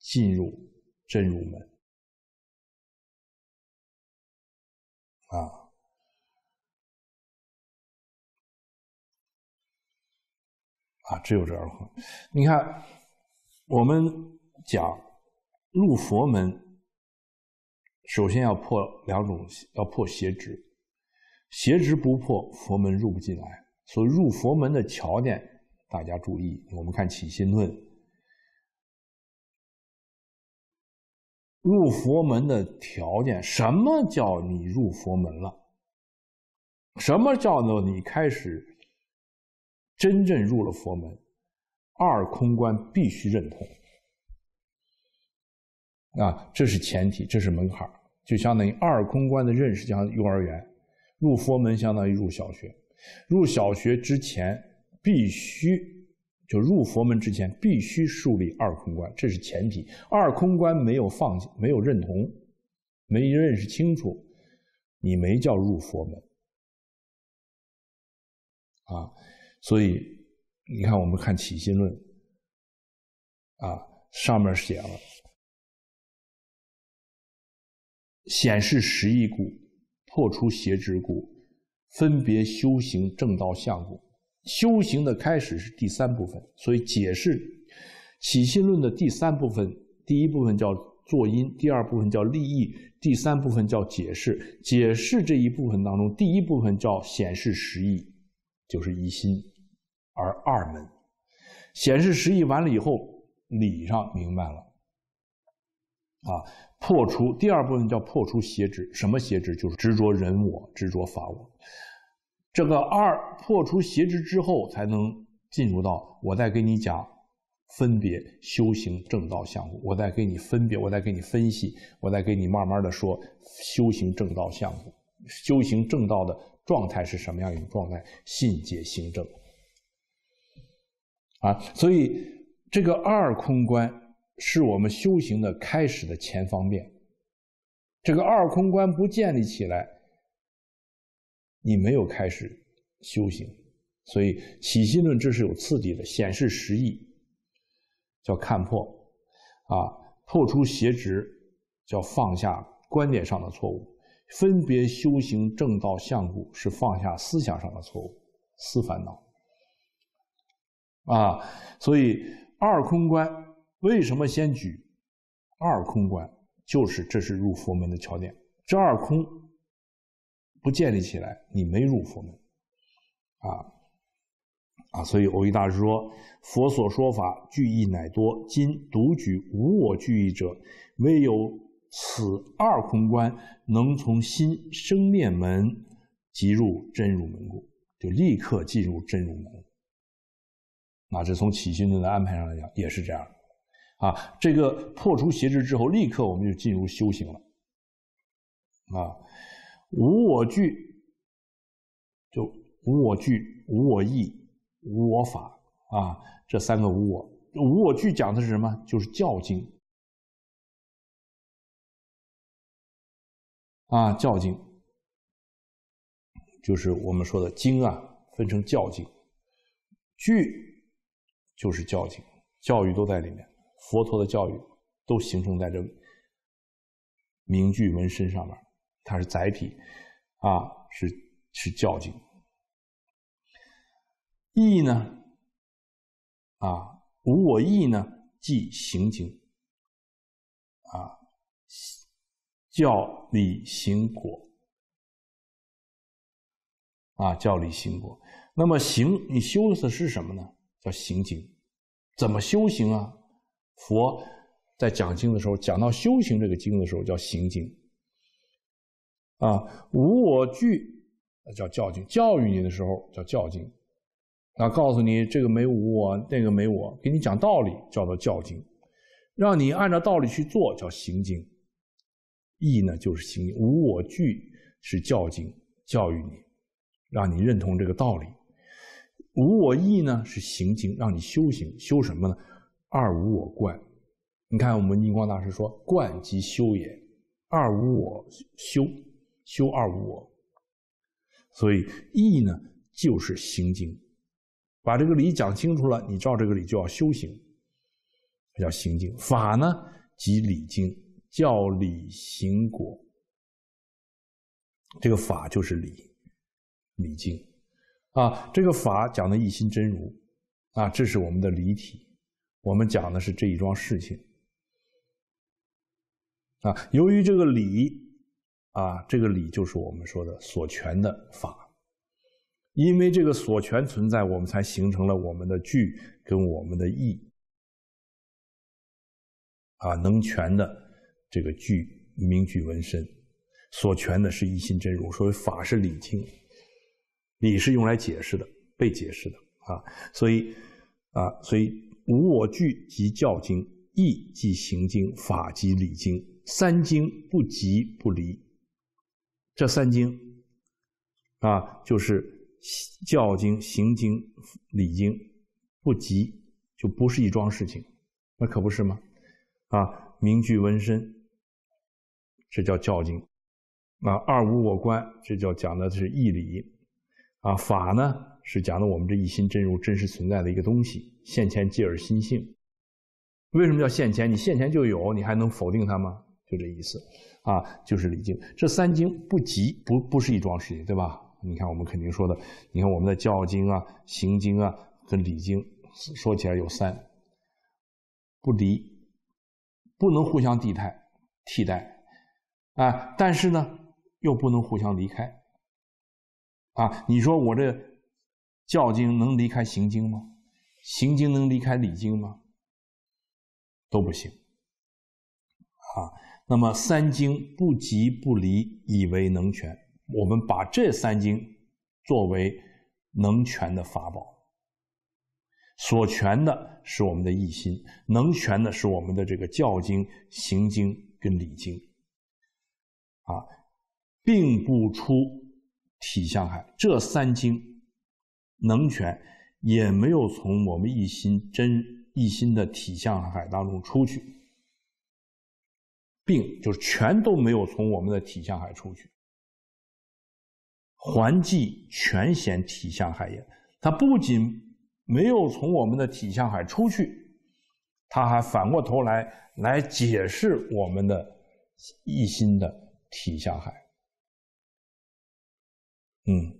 进入真如门。啊啊，只有这二空。你看，我们讲入佛门。首先要破两种，要破邪执，邪执不破，佛门入不进来。所以入佛门的条件，大家注意。我们看《起心论》，入佛门的条件，什么叫你入佛门了？什么叫做你开始真正入了佛门？二空观必须认同。啊，这是前提，这是门槛就相当于二空观的认识，像幼儿园，入佛门相当于入小学，入小学之前必须，就入佛门之前必须树立二空观，这是前提。二空观没有放下，没有认同，没认识清楚，你没叫入佛门。啊，所以你看，我们看《起心论》，啊，上面写了。显示实义故，破除邪执故，分别修行正道相故。修行的开始是第三部分，所以解释《起信论》的第三部分。第一部分叫作因，第二部分叫立益，第三部分叫解释。解释这一部分当中，第一部分叫显示实意，就是一心而二门。显示实意完了以后，理上明白了。啊，破除第二部分叫破除邪执，什么邪执？就是执着人我，执着法我。这个二破除邪执之后，才能进入到我再给你讲分别修行正道相我再给你分别，我再给你分析，我再给你慢慢的说修行正道相修行正道的状态是什么样一种状态？信解行正啊，所以这个二空观。是我们修行的开始的前方便，这个二空观不建立起来，你没有开始修行。所以起心论这是有次第的，显示实意叫看破，啊，破除邪执，叫放下观点上的错误；分别修行正道相故，是放下思想上的错误，思烦恼，啊，所以二空观。为什么先举二空观？就是这是入佛门的条件。这二空不建立起来，你没入佛门。啊啊！所以偶益大师说：“佛所说法具义乃多，今独举无我具义者，唯有此二空观能从心生灭门即入真如门故，就立刻进入真如门。那这从起心动的安排上来讲，也是这样。”啊，这个破除邪执之后，立刻我们就进入修行了。啊，无我具，就无我具、无我意，无我法啊，这三个无我，无我具讲的是什么？就是教经。啊，教经，就是我们说的经啊，分成教经，句就是教经，教育都在里面。佛陀的教育都形成在这名句纹身上面，它是载体啊，是是教经。意呢啊，无我意呢，即行经啊，教理行果啊，教理行果。那么行，你修的是什么呢？叫行经，怎么修行啊？佛在讲经的时候，讲到修行这个经的时候叫行经啊，无我具，叫教经，教育你的时候叫教经，那告诉你这个没我，那个没我，给你讲道理叫做教经，让你按照道理去做叫行经。意呢就是行，无我具是教经，教育你，让你认同这个道理；无我意呢是行经，让你修行，修什么呢？二无我观，你看我们印光大师说：“观即修也，二无我修，修二无我。”所以义呢就是行经，把这个理讲清楚了，你照这个理就要修行，叫行经。法呢即理经，教理行果。这个法就是理，理经啊，这个法讲的一心真如啊，这是我们的理体。我们讲的是这一桩事情，啊，由于这个理，啊，这个理就是我们说的所权的法，因为这个所权存在，我们才形成了我们的句跟我们的意，啊，能权的这个句名句文身，所权的是一心真如，所以法是理清，理是用来解释的，被解释的，啊，所以，啊，所以。无我句即教经，义即行经，法即理经，三经不即不离。这三经啊，就是教经、行经、理经，不即就不是一桩事情，那可不是吗？啊，名句闻身，这叫教经；啊，二无我观，这叫讲的是义理。啊，法呢是讲的我们这一心真如真实存在的一个东西，现前即而心性。为什么叫现前？你现前就有，你还能否定它吗？就这意思。啊，就是礼经，这三经不急，不不是一桩事情，对吧？你看我们肯定说的，你看我们的教经啊、行经啊跟礼经说起来有三，不离，不能互相替代替代，啊，但是呢又不能互相离开。啊，你说我这教经能离开行经吗？行经能离开理经吗？都不行。啊，那么三经不即不离，以为能全。我们把这三经作为能全的法宝。所全的是我们的一心，能全的是我们的这个教经、行经跟理经。啊，并不出。体相海这三经能全，也没有从我们一心真一心的体相海当中出去，并就是全都没有从我们的体相海出去，环记全显体相海也，它不仅没有从我们的体相海出去，它还反过头来来解释我们的一心的体相海。嗯，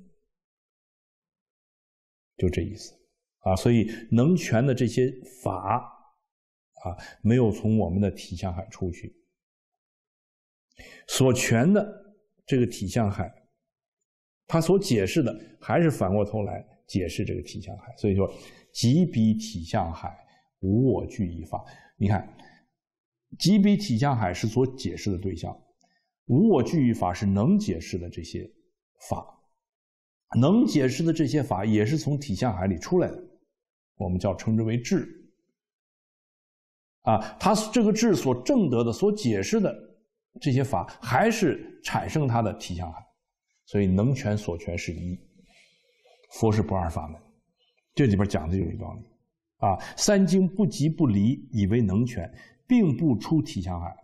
就这意思啊，所以能权的这些法啊，没有从我们的体相海出去；所权的这个体相海，它所解释的还是反过头来解释这个体相海。所以说，即彼体相海无我俱一法，你看，即彼体相海是所解释的对象，无我俱一法是能解释的这些法。能解释的这些法也是从体相海里出来的，我们叫称之为智。啊，他这个智所证得的、所解释的这些法，还是产生他的体相海，所以能权所权是一。佛是不二法门，这里边讲的就是一道理。啊，三经不即不离，以为能权，并不出体相海。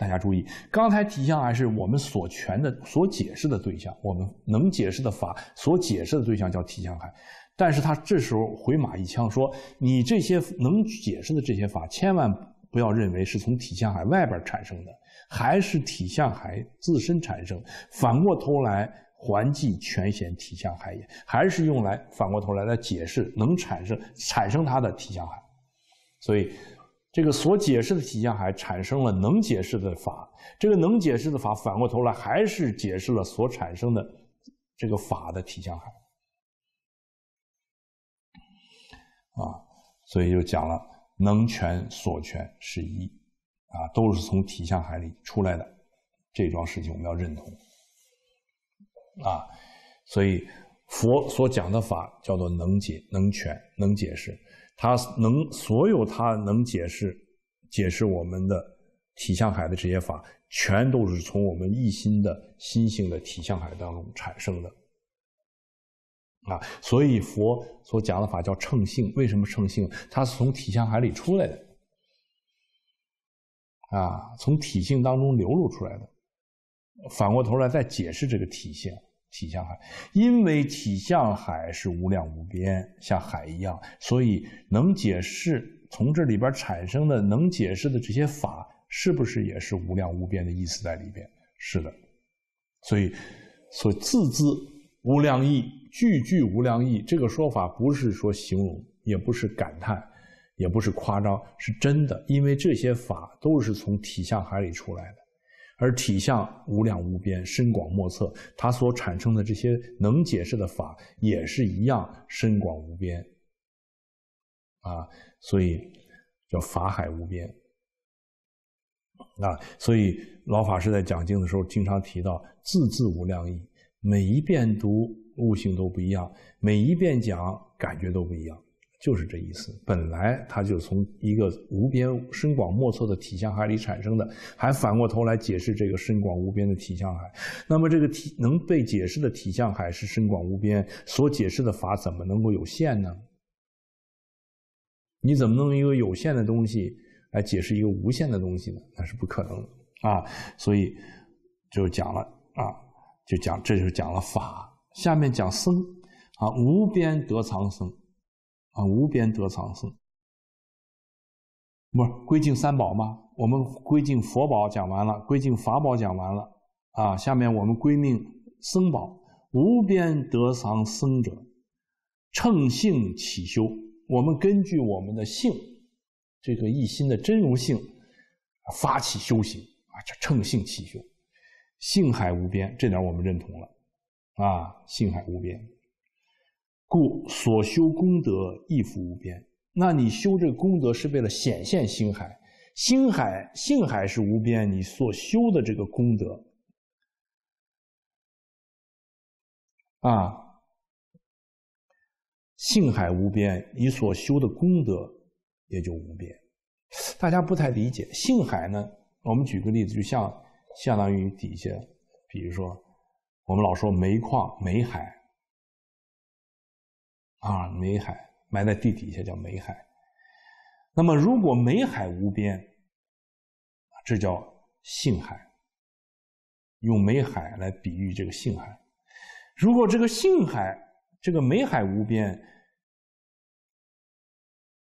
大家注意，刚才体相海是我们所诠的、所解释的对象，我们能解释的法，所解释的对象叫体相海。但是他这时候回马一枪说：“你这些能解释的这些法，千万不要认为是从体相海外边产生的，还是体相海自身产生。反过头来，还即全显体相海也，还是用来反过头来来解释能产生产生它的体相海。”所以。这个所解释的体相海产生了能解释的法，这个能解释的法反过头来还是解释了所产生的这个法的体相海，啊，所以就讲了能权所权是一，啊，都是从体相海里出来的这桩事情我们要认同，啊，所以佛所讲的法叫做能解能权能解释。他能所有他能解释，解释我们的体相海的这些法，全都是从我们一心的心性的体相海当中产生的，啊，所以佛所讲的法叫称性，为什么称性？它是从体相海里出来的，啊，从体性当中流露出来的，反过头来再解释这个体性。体向海，因为体向海是无量无边，像海一样，所以能解释从这里边产生的、能解释的这些法，是不是也是无量无边的意思在里边？是的。所以，所字字无量意，句句无量意，这个说法不是说形容，也不是感叹，也不是夸张，是真的，因为这些法都是从体向海里出来的。而体相无量无边，深广莫测。它所产生的这些能解释的法也是一样深广无边，啊，所以叫法海无边。啊，所以老法师在讲经的时候经常提到字字无量义，每一遍读悟性都不一样，每一遍讲感觉都不一样。就是这意思。本来它就从一个无边深广莫测的体相海里产生的，还反过头来解释这个深广无边的体相海。那么这个体能被解释的体相海是深广无边，所解释的法怎么能够有限呢？你怎么能用有限的东西来解释一个无限的东西呢？那是不可能啊！所以就讲了啊，就讲，这就讲了法。下面讲僧啊，无边得藏僧。无边得藏僧，不是归敬三宝吗？我们归敬佛宝讲完了，归敬法宝讲完了，啊，下面我们归命僧宝，无边得藏僧者，乘性起修。我们根据我们的性，这个一心的真如性，发起修行啊，叫乘性起修，性海无边，这点我们认同了啊，性海无边。故所修功德亦复无边。那你修这个功德是为了显现星海，星海、性海是无边，你所修的这个功德，啊，性海无边，你所修的功德也就无边。大家不太理解性海呢？我们举个例子，就像相当于底下，比如说我们老说煤矿、煤海。啊，梅海埋在地底下叫梅海，那么如果梅海无边，这叫性海。用梅海来比喻这个性海，如果这个性海，这个梅海无边，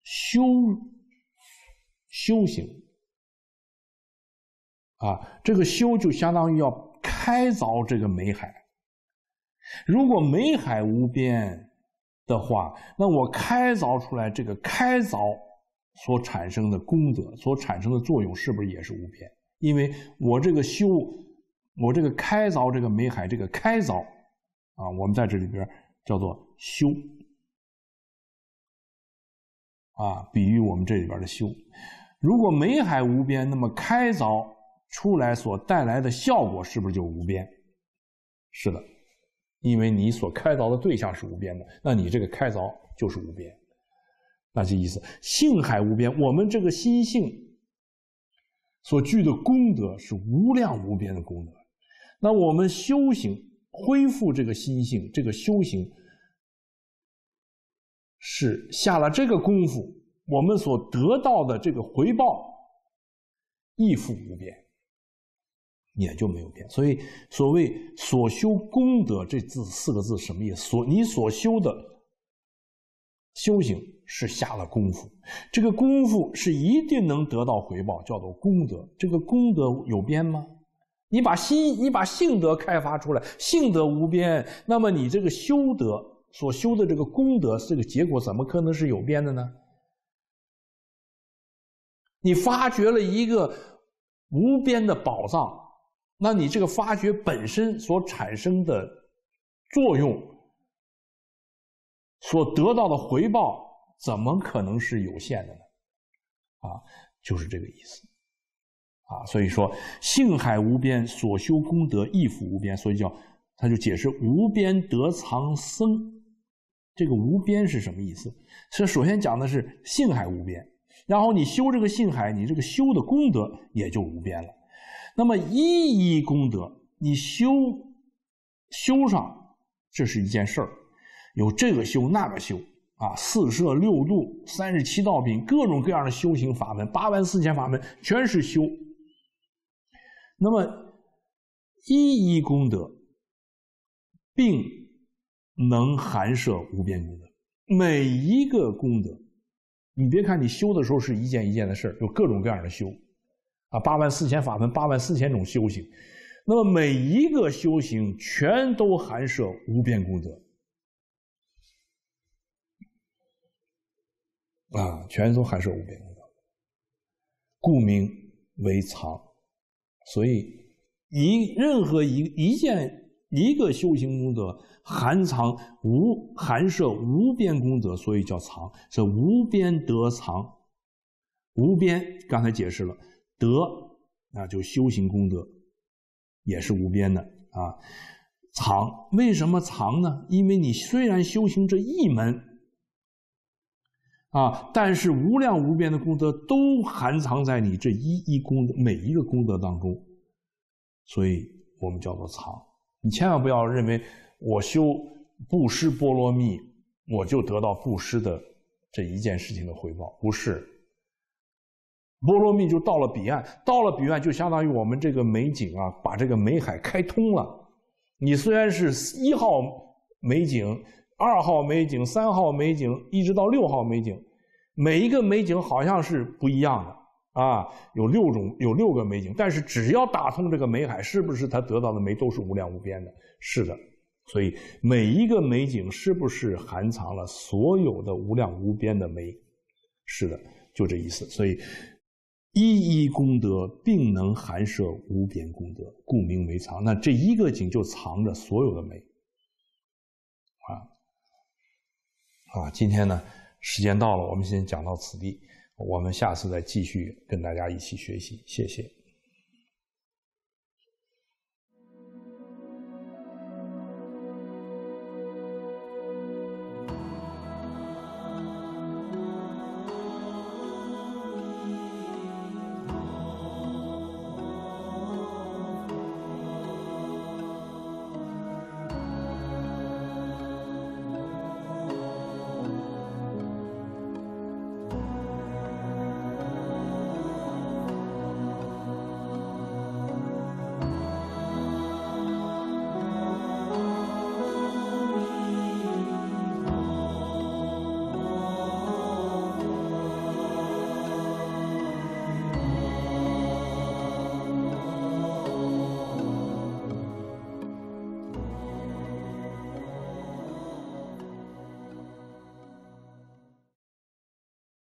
修修行啊，这个修就相当于要开凿这个梅海。如果梅海无边。的话，那我开凿出来这个开凿所产生的功德所产生的作用，是不是也是无边？因为我这个修，我这个开凿这个美海这个开凿啊，我们在这里边叫做修啊，比喻我们这里边的修。如果美海无边，那么开凿出来所带来的效果，是不是就无边？是的。因为你所开凿的对象是无边的，那你这个开凿就是无边，那就意思性海无边。我们这个心性所具的功德是无量无边的功德，那我们修行恢复这个心性，这个修行是下了这个功夫，我们所得到的这个回报亦复无边。也就没有变。所以所谓“所修功德”这字四个字什么意思？所你所修的修行是下了功夫，这个功夫是一定能得到回报，叫做功德。这个功德有边吗？你把心，你把性德开发出来，性德无边，那么你这个修德所修的这个功德，这个结果怎么可能是有边的呢？你发掘了一个无边的宝藏。那你这个发掘本身所产生的作用，所得到的回报，怎么可能是有限的呢？啊，就是这个意思，啊，所以说性海无边，所修功德亦复无边，所以叫他就解释无边得藏僧，这个无边是什么意思？是首先讲的是性海无边，然后你修这个性海，你这个修的功德也就无边了。那么，一一功德，你修修上，这是一件事儿，有这个修那个修啊，四摄六度、三十七道品，各种各样的修行法门，八万四千法门，全是修。那么，一一功德，并能含摄无边功德。每一个功德，你别看你修的时候是一件一件的事儿，有各种各样的修。啊，八万四千法门，八万四千种修行，那么每一个修行全都含摄无边功德，啊，全都含摄无边功德，故名为藏。所以，一任何一一件、一个修行功德含藏无含摄无边功德，所以叫藏，是无边得藏，无边刚才解释了。德啊，就修行功德也是无边的啊。藏为什么藏呢？因为你虽然修行这一门啊，但是无量无边的功德都含藏在你这一一功每一个功德当中，所以我们叫做藏。你千万不要认为我修布施波罗蜜，我就得到布施的这一件事情的回报，不是。波罗蜜就到了彼岸，到了彼岸就相当于我们这个美景啊，把这个美海开通了。你虽然是一号美景、二号美景、三号美景，一直到六号美景，每一个美景好像是不一样的啊。有六种，有六个美景，但是只要打通这个美海，是不是它得到的美都是无量无边的？是的。所以每一个美景是不是含藏了所有的无量无边的美？是的，就这意思。所以。一一功德，并能含摄无边功德，故名梅藏。那这一个井就藏着所有的梅。啊啊！今天呢，时间到了，我们先讲到此地，我们下次再继续跟大家一起学习。谢谢。